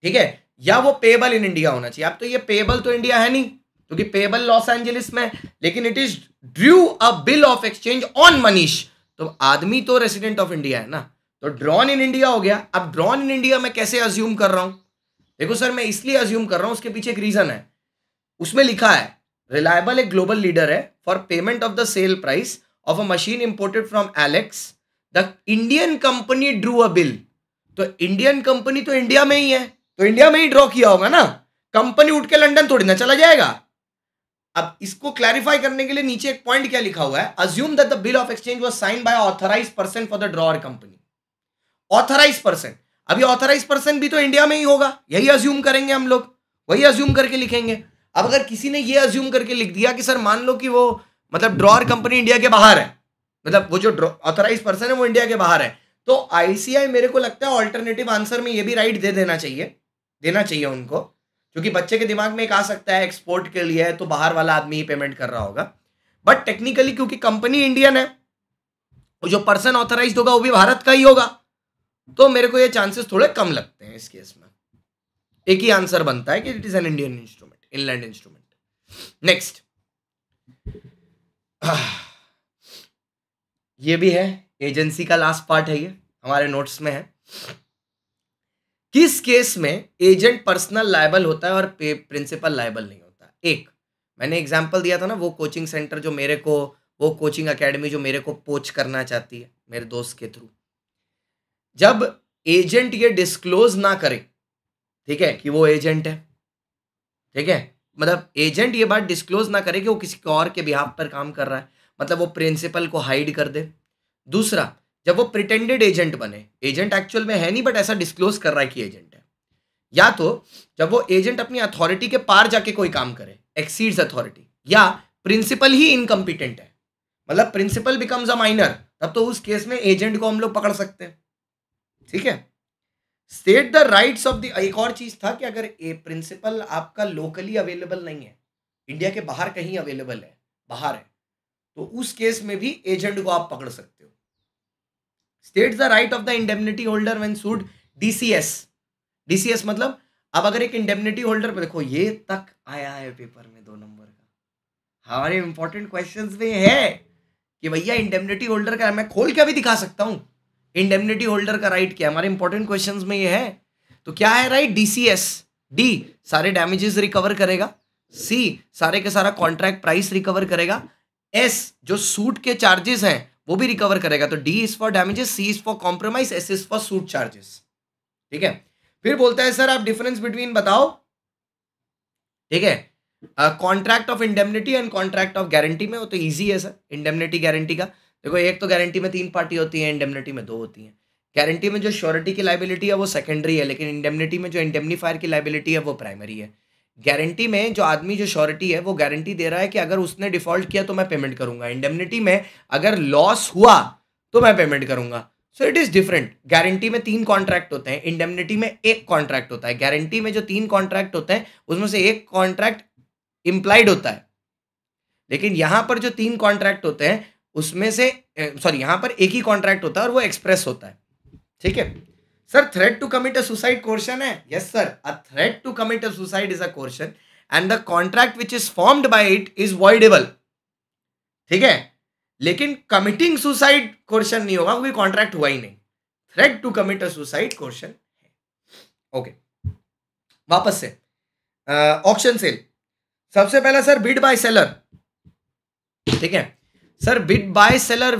ठीक है या वो पेबल इन इंडिया होना चाहिए अब तो ये पेबल तो इंडिया है नहीं क्योंकि पेबल लॉस एंजलिस में लेकिन it is drew a bill of exchange on Manish तो आदमी तो रेसिडेंट ऑफ इंडिया है ना तो ड्रॉन इन इंडिया हो गया अब ड्रॉन इन इंडिया मैं कैसे अज्यूम कर रहा हूं देखो सर मैं इसलिए अज्यूम कर रहा हूं उसके पीछे एक रीजन है उसमें लिखा है रिलायबल एक ग्लोबल लीडर है for payment of the sale price of a machine imported from Alex the Indian company drew a bill तो इंडियन कंपनी तो इंडिया में ही है तो इंडिया में ही ड्रॉ किया होगा ना कंपनी उठ के लंडन थोड़ी ना चला जाएगा अब इसको क्लैरिफाई करने के लिए नीचे एक पॉइंट क्या लिखा हुआ है assume that the bill of exchange was sign by authorise person for the drawer company authorise person अभी ऑथराइज पर्सन भी तो इंडिया में ही होगा यही अज्यूम करेंगे हम लोग वही अज्यूम करके लिखेंगे अब अगर किसी ने ये अज्यूम करके लिख दिया कि सर मान लो कि वो मतलब ड्रॉर कंपनी इंडिया के बाहर है मतलब वो जो ऑथराइज पर्सन है वो इंडिया के बाहर है तो आईसीआई मेरे को लगता है ऑल्टरनेटिव आंसर में ये भी राइट दे देना चाहिए देना चाहिए उनको क्योंकि बच्चे के दिमाग में एक आ सकता है एक्सपोर्ट के लिए तो बाहर वाला आदमी ही पेमेंट कर रहा होगा बट टेक्निकली क्योंकि कंपनी इंडियन है जो पर्सन ऑथराइज होगा वो भी भारत का ही होगा तो मेरे को ये चांसेस थोड़े कम लगते हैं इस केस में एक ही आंसर बनता है कि it is an Indian instrument inland instrument next ये भी है एजेंसी का लास्ट पार्ट है ये हमारे नोट्स में है किस केस में एजेंट पर्सनल लाइबल होता है और प्रिंसिपल लाइबल नहीं होता एक मैंने एग्जाम्पल दिया था ना वो कोचिंग सेंटर जो मेरे को वो कोचिंग अकेडमी जो मेरे को पोच करना चाहती है मेरे दोस्त के थ्रू जब एजेंट ये डिस्क्लोज ना करे ठीक है कि वो एजेंट है ठीक है मतलब एजेंट ये बात डिस्क्लोज ना करे कि वो किसी और के बिहाफ पर काम कर रहा है मतलब वो प्रिंसिपल को हाइड कर दे दूसरा जब वो प्रिटेंडेड एजेंट बने एजेंट एक्चुअल में है नहीं बट ऐसा डिस्क्लोज कर रहा है कि एजेंट है या तो जब वो एजेंट अपनी अथॉरिटी के पार जाके कोई काम करे एक्सीड्स अथॉरिटी या प्रिंसिपल ही इनकम्पिटेंट है मतलब प्रिंसिपल बिकम्स अ माइनर तब तो उस केस में एजेंट को हम लोग पकड़ सकते हैं ठीक है state the rights of the एक और चीज था कि अगर ए प्रिंसिपल आपका लोकली अवेलेबल नहीं है इंडिया के बाहर कहीं अवेलेबल है बाहर है तो उस केस में भी एजेंट को आप पकड़ सकते हो state the right of the indemnity holder when sued DCS DCS मतलब अब अगर एक इंडेमनिटी होल्डर पर देखो ये तक आया है पेपर में दो नंबर का हमारे इंपॉर्टेंट क्वेश्चन में है कि भैया इंडेमनिटी होल्डर का मैं खोल के भी दिखा सकता हूं इंडेमनिटी होल्डर का राइट क्या हमारे इंपॉर्टेंट क्वेश्चन में ये है तो क्या है right D C S D सारे डैमेजेस रिकवर करेगा सी सारे के सारा कॉन्ट्रैक्ट प्राइस रिकवर करेगा एस जो सूट के चार्जेस हैं वो भी रिकवर करेगा तो D is for damages C is for compromise S is for suit charges ठीक है फिर बोलता है सर आप डिफरेंस बिटवीन बताओ ठीक है contract of indemnity and contract of guarantee में वो तो ईजी है सर इंडेमनिटी गारंटी का देखो एक तो गारंटी में तीन पार्टी होती है इंडेमनिटी में दो होती हैं गारंटी में जो श्योरिटी की लाइबिलिटी है वो सेकेंडरी है लेकिन इंडेमनिटी में जो इंडेमनीफायर की लाइबिलिटी है वो प्राइमरी है गारंटी में जो आदमी जो श्योरिटी है वो गारंटी दे रहा है कि अगर उसने डिफॉल्ट किया तो मैं पेमेंट करूंगा इंडेमनिटी में अगर लॉस हुआ तो मैं पेमेंट करूंगा so it is different guarantee में तीन कॉन्ट्रैक्ट होते हैं इंडेमनिटी में एक कॉन्ट्रैक्ट होता है गारंटी में जो तीन कॉन्ट्रैक्ट होते हैं उसमें से एक कॉन्ट्रैक्ट इंप्लाइड होता है लेकिन यहां पर जो तीन कॉन्ट्रैक्ट होते हैं उसमें से सॉरी यहां पर एक ही कॉन्ट्रैक्ट होता है और वो एक्सप्रेस होता है ठीक है sir threat to commit a suicide है yes sir a threat to commit a suicide is a question and the contract which is formed by it is voidable ठीक है लेकिन कमिटिंग सुसाइड क्वेश्चन नहीं होगा क्योंकि कॉन्ट्रैक्ट हुआ ही नहीं threat to commit a suicide है ओके वापस से ऑप्शन सेल सबसे पहला सर बिड बाय सेलर ठीक है sir bid by seller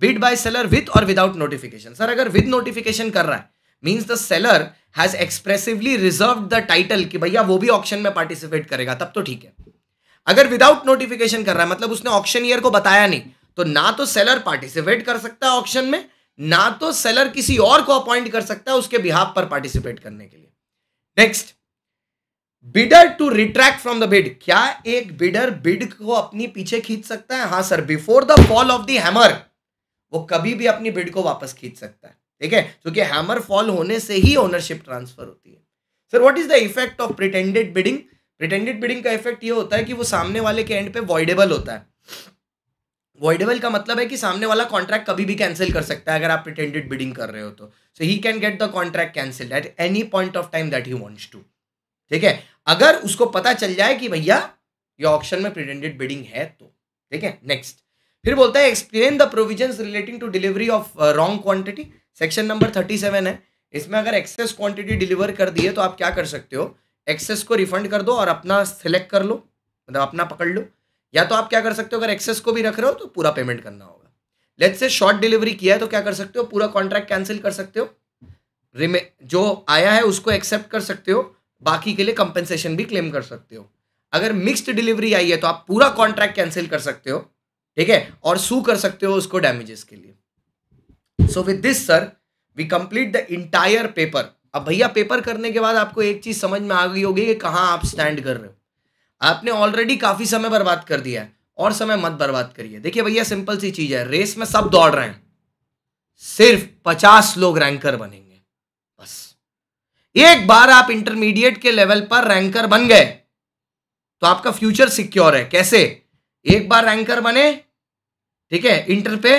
bid by seller with और विदाउट नोटिफिकेशन सर अगर विद नोटिफिकेशन कर रहा है means the seller has expressively reserve the title कि भैया वो भी ऑप्शन में पार्टिसिपेट करेगा तब तो ठीक है अगर विदाउट नोटिफिकेशन कर रहा है मतलब उसने ऑप्शन ईयर को बताया नहीं तो ना तो सेलर पार्टिसिपेट कर सकता है ऑप्शन में ना तो सेलर किसी और को अपॉइंट कर सकता है उसके बिहाफ पर पार्टिसिपेट करने के लिए next bidder to retract from the bid क्या एक बिडर बिड को अपनी पीछे खींच सकता है हाँ sir before the fall of the hammer वो कभी भी अपनी बिड को वापस खींच सकता है ठीक है क्योंकि हैमर फॉल होने से ही ओनरशिप ट्रांसफर होती है sir what is the effect of pretended bidding pretended bidding का इफेक्ट ये होता है कि वो सामने वाले के एंड पे वॉइडेबल होता है वॉइडेबल का मतलब है कि सामने वाला कॉन्ट्रैक्ट कभी भी कैंसिल कर सकता है अगर आप प्रिटेंडेड बिडिंग कर रहे हो तो so he can get the contract cancel at any point of time that he wants to ठीक है अगर उसको पता चल जाए कि भैया ये ऑप्शन में प्रिटेंडेड बिडिंग है तो ठीक है नेक्स्ट फिर बोलता है explain the provision relating to delivery of wrong quantity section number thirty seven है इसमें अगर एक्सेस क्वांटिटी डिलीवर कर दिए तो आप क्या कर सकते हो एक्सेस को रिफंड कर दो और अपना सिलेक्ट कर लो मतलब अपना पकड़ लो या तो आप क्या कर सकते हो अगर एक्सेस को भी रख रहे हो तो पूरा पेमेंट करना होगा लेट से शॉर्ट डिलीवरी किया है तो क्या कर सकते हो पूरा कॉन्ट्रैक्ट कैंसिल कर सकते हो रिमे जो आया है उसको एक्सेप्ट कर सकते हो बाकी के लिए कंपेंसेशन भी क्लेम कर सकते हो अगर मिक्स्ड डिलीवरी आई है तो आप पूरा कॉन्ट्रैक्ट कैंसिल कर सकते हो ठीक है और सू कर सकते हो उसको डैमेजेस के लिए so with this sir we complete the entire paper अब भैया पेपर करने के बाद आपको एक चीज समझ में आ गई होगी कि कहाँ आप स्टैंड कर रहे हो आपने ऑलरेडी काफी समय बर्बाद कर दिया है और समय मत बर्बाद करिए देखिए भैया सिंपल सी चीज है रेस में सब दौड़ रहे हैं सिर्फ पचास लोग रैंकर बनेंगे एक बार आप इंटरमीडिएट के लेवल पर रैंकर बन गए तो आपका फ्यूचर सिक्योर है कैसे एक बार रैंकर बने ठीक है इंटर पे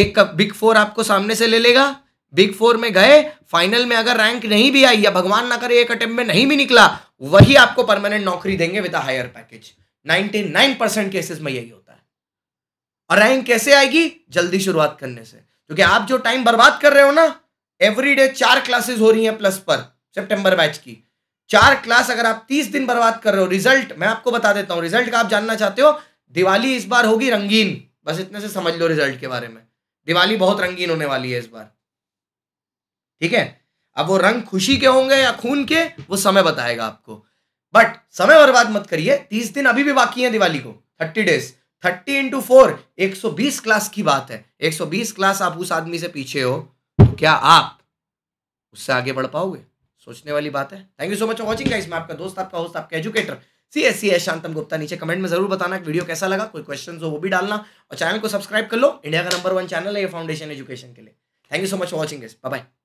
एक बिग फोर आपको सामने से ले लेगा बिग फोर में गए फाइनल में अगर रैंक नहीं भी आई या भगवान ना करे एक अटेम्प्ट में नहीं भी निकला वही आपको परमानेंट नौकरी देंगे with higher package 99 percent cases में यही होता है और रैंक कैसे आएगी जल्दी शुरुआत करने से क्योंकि आप जो टाइम बर्बाद कर रहे हो ना एवरी डे चार क्लासेस हो रही हैं प्लस पर सितंबर बैच की चार क्लास अगर आप तीस दिन बर्बाद कर रहे हो रिजल्ट मैं आपको बता देता हूं रिजल्ट का आप जानना चाहते हो दिवाली इस बार होगी रंगीन बस इतने से समझ लो रिजल्ट के बारे में दिवाली बहुत रंगीन होने वाली है इस बार ठीक है अब वो रंग खुशी के होंगे या खून के वो समय बताएगा आपको बट समय बर्बाद मत करिए तीस दिन अभी भी बाकी है दिवाली को thirty days thirty into four एक सौ बीस क्लास की बात है एक सौ बीस क्लास आप उस आदमी से पीछे हो क्या आप उससे आगे बढ़ पाओगे सोचने वाली बात है thank you so much watching guys मैं आपका दोस्त आपका होस्ट आपका educator C S C S Shantam Gupta नीचे कमेंट में जरूर बताना वीडियो कैसा लगा कोई क्वेश्चन हो वो भी डालना और चैनल को सब्सक्राइब कर लो इंडिया का नंबर वन चैनल है ये फाउंडेशन एजुकेशन के लिए thank you so much watching guys bye